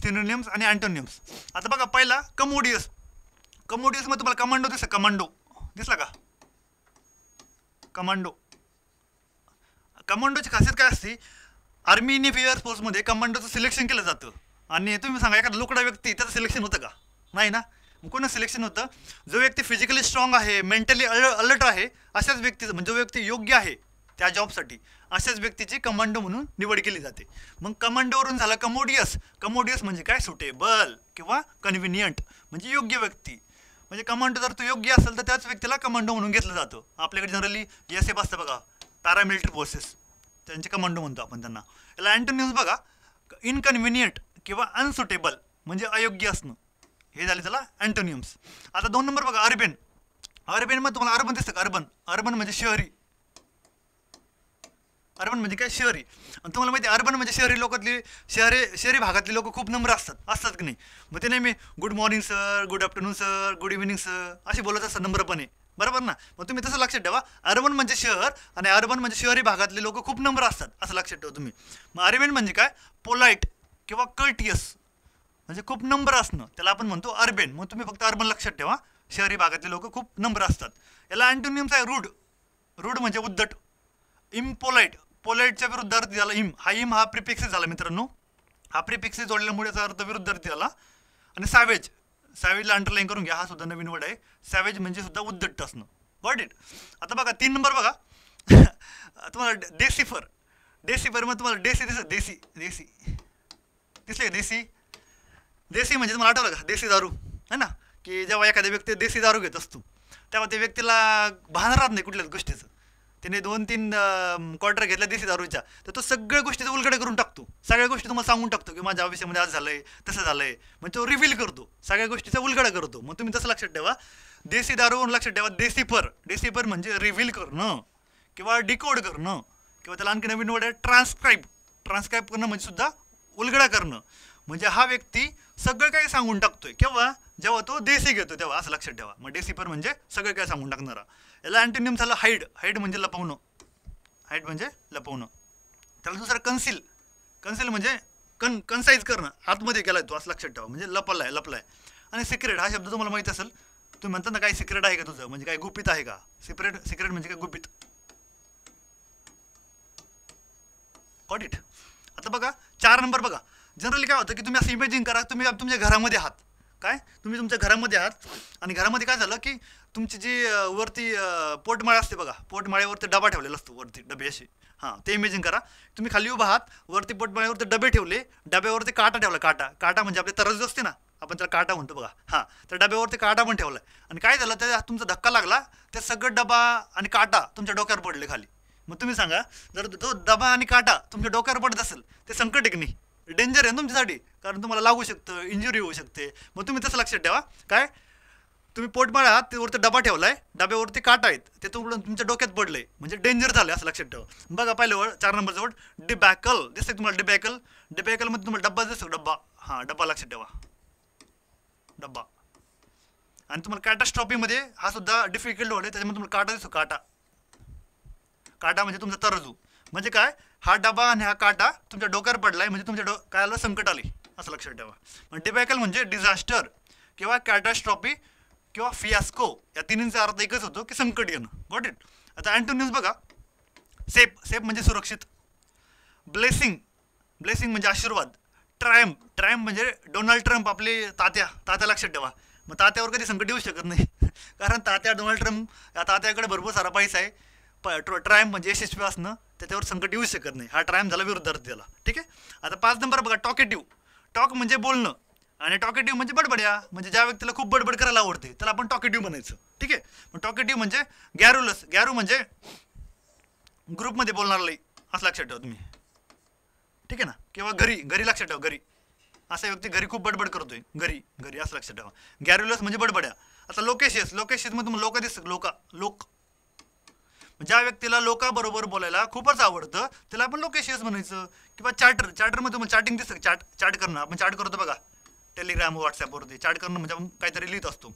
सिनोनियम्स आणि अँटोनियम्स आता बघा पहिला कमोडियस कमोडियस मध्ये तुम्हाला कमांडो दिसला कमांडो दिसला का कमांडो कमांडोची खासियत काय असते आर्मी आणि एअर फोर्समध्ये कमांडोचं सिलेक्शन केलं जातं आणि तुम्ही सांगा एखादा लोकडा व्यक्ती त्याचं सिलेक्शन होतं का नाही ना मग कोणा सिलेक्शन होतं जो व्यक्ती फिजिकली स्ट्रॉंग आहे मेंटली अल अलर्ट आहे अशाच व्यक्तीचं म्हणजे जो व्यक्ती योग्य आहे त्या जॉबसाठी अशाच व्यक्तीची कमांडो म्हणून निवड केली जाते मग कमांडोवरून झालं कमोडियस कमोडियस म्हणजे काय सुटेबल किंवा कन्व्हिनियंट म्हणजे योग्य व्यक्ती म्हणजे कमांडो जर तो योग्य असेल तर त्याच व्यक्तीला कमांडो म्हणून घेतलं जातं आपल्याकडे जनरली एस एफ असतं बघा पॅरामिलिटरी फोर्सेस त्यांचे कमांडो म्हणतो आपण त्यांना याला अँटोन्यूज बघा इनकन्व्हिनियंट किंवा अनसुटेबल म्हणजे अयोग्य असणं हे झाले त्याला अँटोनियम्स आता दोन नंबर बघा अर्बन अरबियन मग तुम्हाला अर्बन दिसतं का अर्बन अर्बन म्हणजे शहरी अर्बन म्हणजे काय शहरी आणि तुम्हाला माहिती अर्बन म्हणजे शहरी लोकातली शहरी शहरी भागातली लोक खूप नम्र असतात असतात की नाही मग ते मी good morning sir good afternoon sir good evening sir असे बोलत असतात नम्रपणे बरोबर ना मग तुम्ही तसं लक्षात ठेवा अर्बन म्हणजे शहर आणि अर्बन म्हणजे शहरी भागातले लोक खूप नम्र असतात असं लक्षात ठेवा तुम्ही मग अर्बन म्हणजे काय पोलाईट किंवा कल्टियस म्हणजे खूप नंबर असणं त्याला आपण म्हणतो अर्बेन मग तुम्ही फक्त अर्बन लक्षात ठेवा शहरी भागातले लोक खूप नंबर असतात याला अँटोनियम्स आहे रूड रूड म्हणजे उद्धट इम्पोलाईट पोलाइटच्या विरुद्धार्थी झाला हिम हा हिम हा प्रिपिक्स झाला मित्रांनो हा प्रिपिक्स जोडल्यामुळे याचा अर्थ विरुद्धार्थी झाला आणि सॅवेज सॅवेजला अंडरलाईन करून घ्या हा सुद्धा नवीन वर्ड आहे सॅवेज म्हणजे सुद्धा उद्धट असणं गॉट इट आता बघा तीन नंबर बघा तुम्हाला डेसिफर डेसिफर मग तुम्हाला डेसी दिसत देसी देसी दिसले देसी देसी म्हणजे तुम्हाला आठवलं का देसी दारू है ना की जेव्हा एखाद्या व्यक्ती देसी दारू घेत असतो तेव्हा त्या व्यक्तीला भान राहत नाही कुठल्याच गोष्टीचं त्याने दोन तीन क्वार्टर घेतला देशी दारूच्या तर तो सगळ्या गोष्टीचा उलगडे करून टाकतो सगळ्या गोष्टी तुम्हाला सांगून टाकतो की माझ्या ऑफिसमध्ये आज झालंय तसं झालंय मग तो रिव्हील करतो सगळ्या गोष्टीचा उलगडा करतो मग तुम्ही तसं लक्षात ठेवा देसी दारूवरून लक्षात ठेवा देसी पर देसी पर म्हणजे रिव्हील करणं किंवा डिकोड करणं किंवा त्याला आणखी नवीन वर्ड आहे ट्रान्सक्राईब ट्रान्स्क्राईब करणं म्हणजे सुद्धा उलगडा करणं म्हणजे हा व्यक्ती सगळं काही सांगून टाकतोय किंवा जेव्हा तो देसी घेतो तेव्हा असं लक्षात ठेवा मग डेसीपर म्हणजे सगळं काय सांगून टाकणारा याला अँटोनियम झालं हाईड हाईड म्हणजे लपवणं हाईड म्हणजे लपवणं त्याला दुसरं कन्सिल कन्सिल म्हणजे कन कन्साईज करणं आतमध्ये गेला तो असं लक्षात ठेवा म्हणजे लपला आहे लपला आहे आणि सिक्रेट हा शब्द तुम्हाला माहीत असेल तुम्ही म्हणता ना काय सिक्रेट आहे का तुझं म्हणजे काय गुपित आहे का सिक्रेट सिक्रेट म्हणजे काय गुपित कॉट इट आता बघा चार नंबर बघा जनरली काय होतं की तुम्ही असं इमेजिंग करा तुम्ही तुमच्या घरामध्ये आहात काय तुम्ही तुमच्या घरामध्ये आहात आणि घरामध्ये काय झालं की तुमची जी वरती पोटमाळ असते बघा पोटमाळ्यावरती डबा ठेवलेला असतो वरती डबे असे हां ते इमेजिन करा तुम्ही खाली उभा आहात वरती पोटमाळेवरती डबे ठेवले डब्यावरती काटा ठेवला काटा काटा म्हणजे आपली तरज असते ना आपण त्याला काटा म्हणतो बघा हां तर डब्यावरती काटा पण ठेवला आणि काय झालं त्या तुमचा धक्का लागला त्या सगळं डबा आणि काटा तुमच्या डोक्यावर पडले खाली मग तुम्ही सांगा जर तो डबा आणि काटा तुमच्या डोक्यावर पडत असेल ते संकट आहे नाही डेंजर आहे तुमच्यासाठी कारण तुम्हाला लागू शकतं इंजुरी होऊ शकते मग तुम्ही तसं लक्षात ठेवा काय तुम्ही पोट आहात त्यावरती डबा ठेवला आहे डब्यावरती काटा आहेत ते तुम्हाला तुमच्या डोक्यात पडले म्हणजे डेंजर झालं असं लक्षात ठेवा बघा पहिल्यावर चार नंबरचं वर्ड डिबॅकल दिसतं तुम्हाला डिबॅकल डिबॅकलमध्ये तुम्हाला डब्बा दिसतो डब्बा हां डब्बा लक्षात ठेवा डब्बा आणि तुम्हाला कॅटास्ट्रॉफीमध्ये हा सुद्धा डिफिकल्ट वर्ड आहे त्याच्यामध्ये तुम्हाला काटा दिसतो काटा काटा म्हणजे तुमचा तरजू म्हणजे काय हा डबा आणि हा काटा तुमच्या डोक्यावर पडलाय म्हणजे तुमच्या डो काय आलं संकट आले असं लक्षात ठेवा पण डिबॅकल म्हणजे डिझास्टर किंवा कॅटास्ट्रॉफी किंवा फियास्को या तिन्हींचा अर्थ एकच होतो की संकट येणं गॉट इट आता न्यूज बघा सेफ सेफ म्हणजे सुरक्षित ब्लेसिंग ब्लेसिंग म्हणजे आशीर्वाद ट्रॅम्प ट्रॅम्प म्हणजे डोनाल्ड ट्रम्प आपले तात्या तात्या लक्षात ठेवा मग तात्यावर कधी संकट येऊ शकत नाही कारण तात्या डोनाल्ड ट्रम्प या तात्याकडे भरपूर सारा पैसा आहे ट्रायम म्हणजे यशस्वी असणं त्याच्यावर संकट येऊ शकत नाही हा ट्रायम झाला अर्थ झाला ठीक आहे आता पाच नंबर बघा टॉकेटिव्ह टॉक म्हणजे बोलणं आणि टॉकेटिव्ह म्हणजे बडबड्या म्हणजे ज्या व्यक्तीला खूप बडबड करायला आवडते त्याला आपण टॉकेटिव्ह म्हणायचं ठीक आहे टॉकेटिव्ह म्हणजे गॅरुलस गॅरू म्हणजे ग्रुपमध्ये बोलणार नाही असं लक्षात ठेवा तुम्ही ठीक आहे ना किंवा घरी घरी लक्षात ठेवा घरी असा व्यक्ती घरी खूप बडबड करतोय घरी घरी असं लक्षात ठेवा गॅरुलस म्हणजे बडबड्या आता लोकेशियस लोकेशियस मग तुम्हाला लोक दिसत लोका लोक ज्या व्यक्तीला लोकांबरोबर बोलायला खूपच आवडतं त्याला आपण लोकेशियस म्हणायचं किंवा चार्टर चॅटरमध्ये मग चार्टिंग दिसतं चार्ट चॅट करणं आपण चार्ट करतो बघा टेलिग्राम व्हॉट्सॲपवरती चार्ट करणं म्हणजे आपण काहीतरी लिहित असतो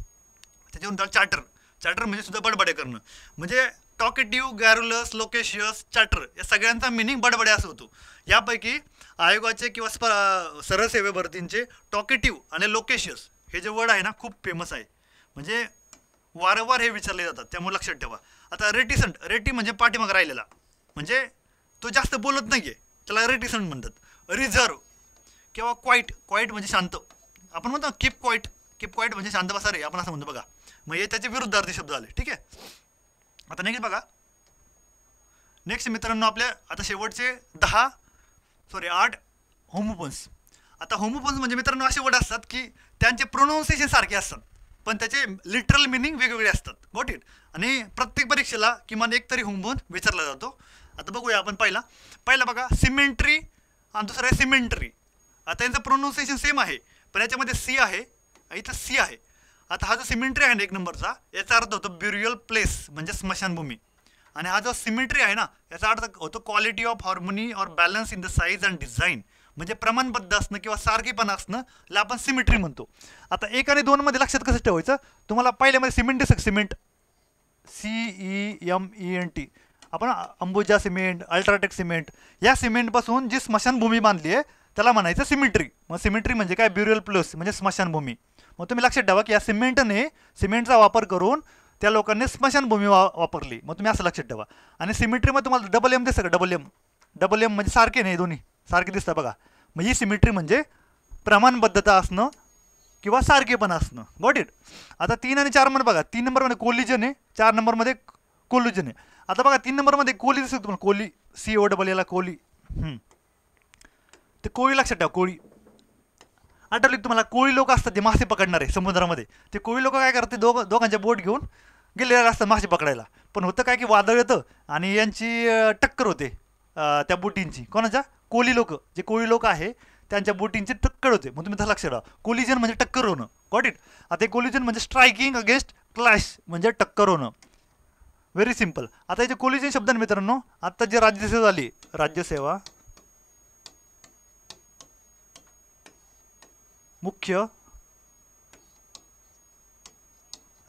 त्याच्यानंतर चार्टर चॅटर म्हणजे सुद्धा बडबडे करणं म्हणजे टॉकेटिव्ह गॅरुलस लोकेशियस चार्टर या सगळ्यांचा मिनिंग बडबडे असं होतो यापैकी आयोगाचे किंवा स्प सरळसेवे भरतींचे टॉकेटिव्ह आणि लोकेशियस हे जे वर्ड आहे ना खूप फेमस आहे म्हणजे वारंवार हे विचारले जातात त्यामुळे लक्षात ठेवा आता रेटिसंट रेटी म्हणजे पाठीमाग राहिलेला म्हणजे तो जास्त बोलत नाही आहे त्याला रेटिसंट म्हणतात रिझर्व किंवा क्वाईट क्वाईट म्हणजे शांत आपण म्हणतो किप क्वाईट किप क्वाईट म्हणजे शांत बसा रे आपण असं म्हणतो बघा मग हे त्याचे विरुद्धार्थी शब्द आले ठीक आहे आता नेक्स्ट बघा नेक्स्ट मित्रांनो आपल्या आता शेवटचे दहा सॉरी आठ होमोपन्स आता होमोपन्स म्हणजे मित्रांनो असे वड असतात की त्यांचे प्रोनाऊन्सिएशन सारखे असतात पण त्याचे लिटरल मिनिंग वेगवेगळे असतात गॉट इट आणि प्रत्येक परीक्षेला किमान एक तरी होमवर्क विचारला जातो आता बघूया आपण पहिला पहिला बघा सिमेंट्री आणि दुसरं आहे सिमेंट्री आता यांचं प्रोनाऊन्सिएशन सेम आहे पण याच्यामध्ये सी आहे इथं सी आहे आता हा जो सिमेंट्री आहे ना एक नंबरचा याचा अर्थ होतो ब्युरियल प्लेस म्हणजे स्मशानभूमी आणि हा जो सिमेंट्री आहे ना याचा अर्थ होतो quality of harmony or balance in the size and design म्हणजे प्रमाणबद्ध असणं किंवा सारखेपणा असणं ला आपण सिमेट्री म्हणतो आता एक आणि दोनमध्ये लक्षात कसं ठेवायचं तुम्हाला पहिल्यामध्ये सिमेंट दिसत cement E M E N T आपण अंबुजा सिमेंट अल्ट्राटेक सिमेंट या सिमेंटपासून जी स्मशानभूमी बांधली आहे त्याला म्हणायचं सिमेंट्री मग सिमेंट्री म्हणजे काय ब्युरियल प्लस म्हणजे स्मशानभूमी मग तुम्ही लक्षात ठेवा की या सिमेंटने सिमेंटचा वापर करून त्या लोकांनी स्मशानभूमी वा वापरली मग तुम्ही असं लक्षात ठेवा आणि सिमेंट्रीमध्ये तुम्हाला डबल एम दिसतं का डबल एम डबल एम म्हणजे सारखे नाही दोन्ही सारखे दिसतं बघा मग ही सिमेट्री म्हणजे प्रमाणबद्धता असणं किंवा पण असणं गॉट इट आता तीन आणि चार म्हणजे बघा तीन नंबरमध्ये कोलिजन आहे चार नंबरमध्ये कोलुजन आहे आता बघा तीन नंबरमध्ये कोली दिसतो तुम्हाला कोली सी ओ डबल याला कोली ते कोळी लक्षात ठेवा कोळी आठवले तुम्हाला कोळी लोक असतात ते मासे पकडणारे समुद्रामध्ये ते कोळी लोक काय करते दोघं दोघांच्या बोट घेऊन गेलेलं असतात मासे पकडायला पण होतं काय की वादळ येतं आणि यांची टक्कर होते त्या बोटींची कोणाच्या कोळी लोक जे कोळी लोक आहे त्यांच्या बोटींचे टक्कर होते मग तुम्ही लक्षात ठेवा कोलिजन म्हणजे टक्कर होणं गॉट इट आता हे कोलिजन म्हणजे स्ट्रायकिंग अगेन्स्ट क्लॅश म्हणजे टक्कर होणं व्हेरी सिम्पल आता याचे कोलिजन शब्द मित्रांनो आता जे राज्यसेवा झाली राज्यसेवा मुख्य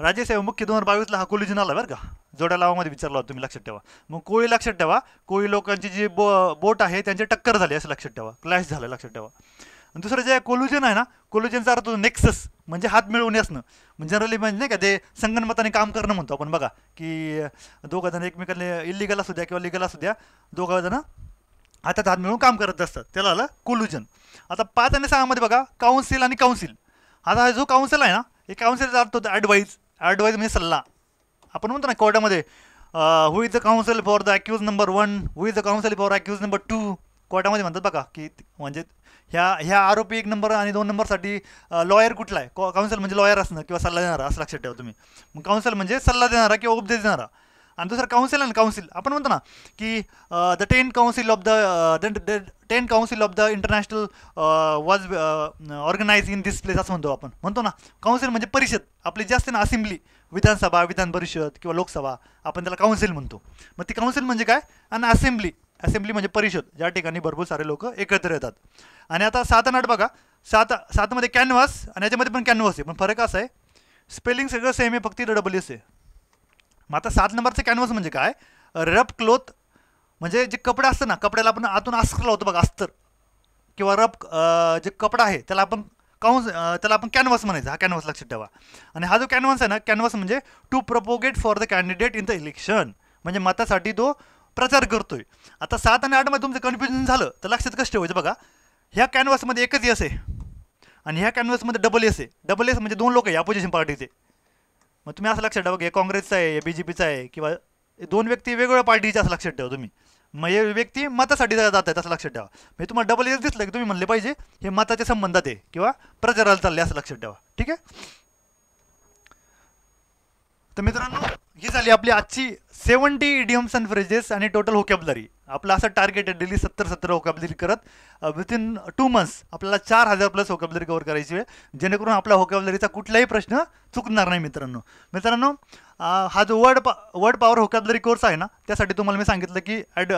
राज्यसेवा मुख्य दोन हजार बावीसला हा कोलिजन आला बरं का जोड्या लावामध्ये विचारला होता तुम्ही लक्षात ठेवा मग कोळी लक्षात ठेवा कोळी लोकांची जी बो बोट आहे त्यांची टक्कर झाली असं लक्षात ठेवा क्लॅश झालं लक्षात ठेवा आणि दुसरं जे कोल्युजन आहे ना कोल्युजनचा अर्थ नेक्सस म्हणजे हात मिळवून असणं म्हणजे जनरली म्हणजे नाही का ते संगणमताने काम करणं म्हणतो आपण बघा की दोघं जण एकमेकांना इलिगल असू द्या किंवा लिगल असू द्या दोघं जण हातात हात मिळवून काम करत असतात त्याला आलं कोल्युजन आता पाच आणि सहामध्ये बघा काउन्सिल आणि काउन्सिल आता जो काउन्सिल आहे ना हे काउन्सिलचा अर्थ होता ॲडवाईज ॲडवाईज म्हणजे सल्ला आपण म्हणतो ना कोर्टामध्ये who is the counsel for the accused number one who is the counsel for accused number two कोर्टामध्ये म्हणतात बघा की म्हणजे ह्या ह्या आरोपी एक नंबर आणि दोन नंबरसाठी लॉयर कुठला आहे कॉ काउन्सिल म्हणजे लॉयर असणं किंवा सल्ला देणारा असं लक्षात ठेवा तुम्ही मग काउन्सिल म्हणजे सल्ला देणारा किंवा उपदेश देणारा आणि दुसरं काउन्सिल आणि काउन्सिल आपण म्हणतो ना की the ten council of the ten council of the international was organise in this place असं म्हणतो आपण म्हणतो ना काउन्सिल म्हणजे परिषद आपली जास्त ना असेंब्ली विधानसभा विधान परिषद किंवा लोकसभा आपण त्याला काउन्सिल म्हणतो मग ती काउन्सिल म्हणजे काय आणि असेंब्ली असेंब्ली म्हणजे परिषद ज्या ठिकाणी भरपूर सारे लोक एकत्र येतात आणि आता सात आणि आठ बघा सात सातमध्ये कॅनव्हास आणि याच्यामध्ये पण कॅनव्हास आहे पण फरक असा आहे स्पेलिंग सगळं सेम आहे फक्त डबल एस आहे मग आता सात नंबरचं कॅनव्हस म्हणजे काय रब क्लोथ म्हणजे जे कपडे असतं ना कपड्याला आपण आतून अस्तर लावतो बघा अस्तर किंवा रब जे कपडा आहे त्याला आपण कंस त्याला आपण कॅनव्हास म्हणायचा हा कॅनव्हास लक्षात ठेवा आणि हा जो कॅनव्हास आहे ना कॅनव्हस म्हणजे to propagate for the candidate in the election म्हणजे मतासाठी तो प्रचार करतोय आता सात आणि आठमध्ये तुमचं कन्फ्युजन झालं तर लक्षात कसं ठेवायचं बघा ह्या कॅनव्हासमध्ये एकच एस आहे आणि ह्या कॅनव्हासमध्ये डबल एस आहे डबल एस म्हणजे दोन लोक आहे अपोजिशन पार्टीचे मग तुम्ही असं लक्षात ठेवा की हे काँग्रेसचा आहे हे बी जे पीचा आहे किंवा दोन व्यक्ती वेगवेगळ्या पार्टीचे असं लक्षात ठेवा तुम्ही मग हे व्यक्ती मतासाठी जात आहे असं लक्षात ठेवा मी म्हणजे तुम्हाला डबल एस दिसलं की तुम्ही म्हणले पाहिजे हे मताच्या संबंधात आहे किंवा प्रचाराला चालले असं लक्षात ठेवा ठीक आहे तर मित्रांनो ही झाली आपली आजची सेवन्टी इडियम्स अँड फ्रेजेस आणि टोटल होकॅबलरी आपला असं टार्गेट आहे डेली सत्तर सत्तर होकॅबलरी करत विथ इन टू मंथ्स आपल्याला चार हजार प्लस होकॅबलरी कवर करायची आहे जेणेकरून आपल्या होकॅबलरीचा कुठलाही प्रश्न चुकणार नाही मित्रांनो मित्रांनो हा जो वर्ड पा वर्ड पॉवर होकॅबलरी कोर्स आहे ना त्यासाठी तुम्हाला मी सांगितलं की ॲड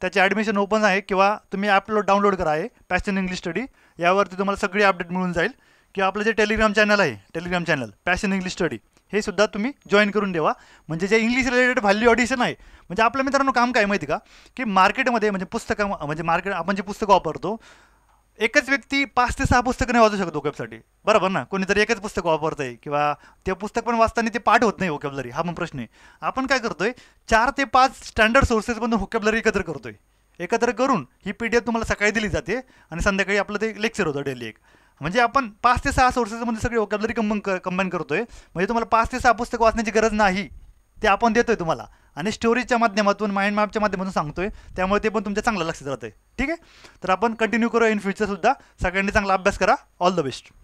त्याचे ॲडमिशन ओपन आहे किंवा तुम्ही ॲपलो डाउनलोड करा आहे पॅशन इंग्लिश स्टडी यावरती तुम्हाला सगळी अपडेट मिळून जाईल किंवा आपलं जे टेलिग्राम चॅनल आहे Telegram channel passion English study हे सुद्धा तुम्ही जॉईन करून देवा म्हणजे जे इंग्लिश रिलेटेड व्हॅल्यू ऑडिशन आहे म्हणजे आपल्या मित्रांनो काम काय माहिती का की मार्केटमध्ये म्हणजे पुस्तकं म्हणजे मार्केट आपण जे पुस्तकं वापरतो एकच व्यक्ती पाच ते सहा पुस्तकं नाही वाचू शकतो ओकेबसाठी बरोबर ना कोणीतरी एकच पुस्तक आहे किंवा ते पुस्तक पण वाचताना ते पाठ होत नाही ओकेबलरी हा पण प्रश्न आहे आपण काय करतोय चार ते पाच स्टँडर्ड सोर्सेसमधून ओकेबलरी एकत्र करतोय एकत्र करून ही पी डी एफ तुम्हाला सकाळी दिली जाते आणि संध्याकाळी आपलं ते लेक्चर होतं डेली एक म्हणजे आपण पाच ते सहा सोर्सेसमध्ये सगळे वकॅबलरी कंबन क कंबाईन करतोय म्हणजे तुम्हाला पाच ते सहा पुस्तकं वाचण्याची गरज नाही ते आपण देतोय तुम्हाला आणि स्टोरीजच्या माध्यमातून माइंड मॅपच्या माध्यमातून सांगतोय त्यामुळे ते पण तुमच्या चांगलं लक्षात राहतंय आहे ठीक आहे तर आपण कंटिन्यू करू इन फ्युचरसुद्धा सगळ्यांनी चांगला अभ्यास करा ऑल द बेस्ट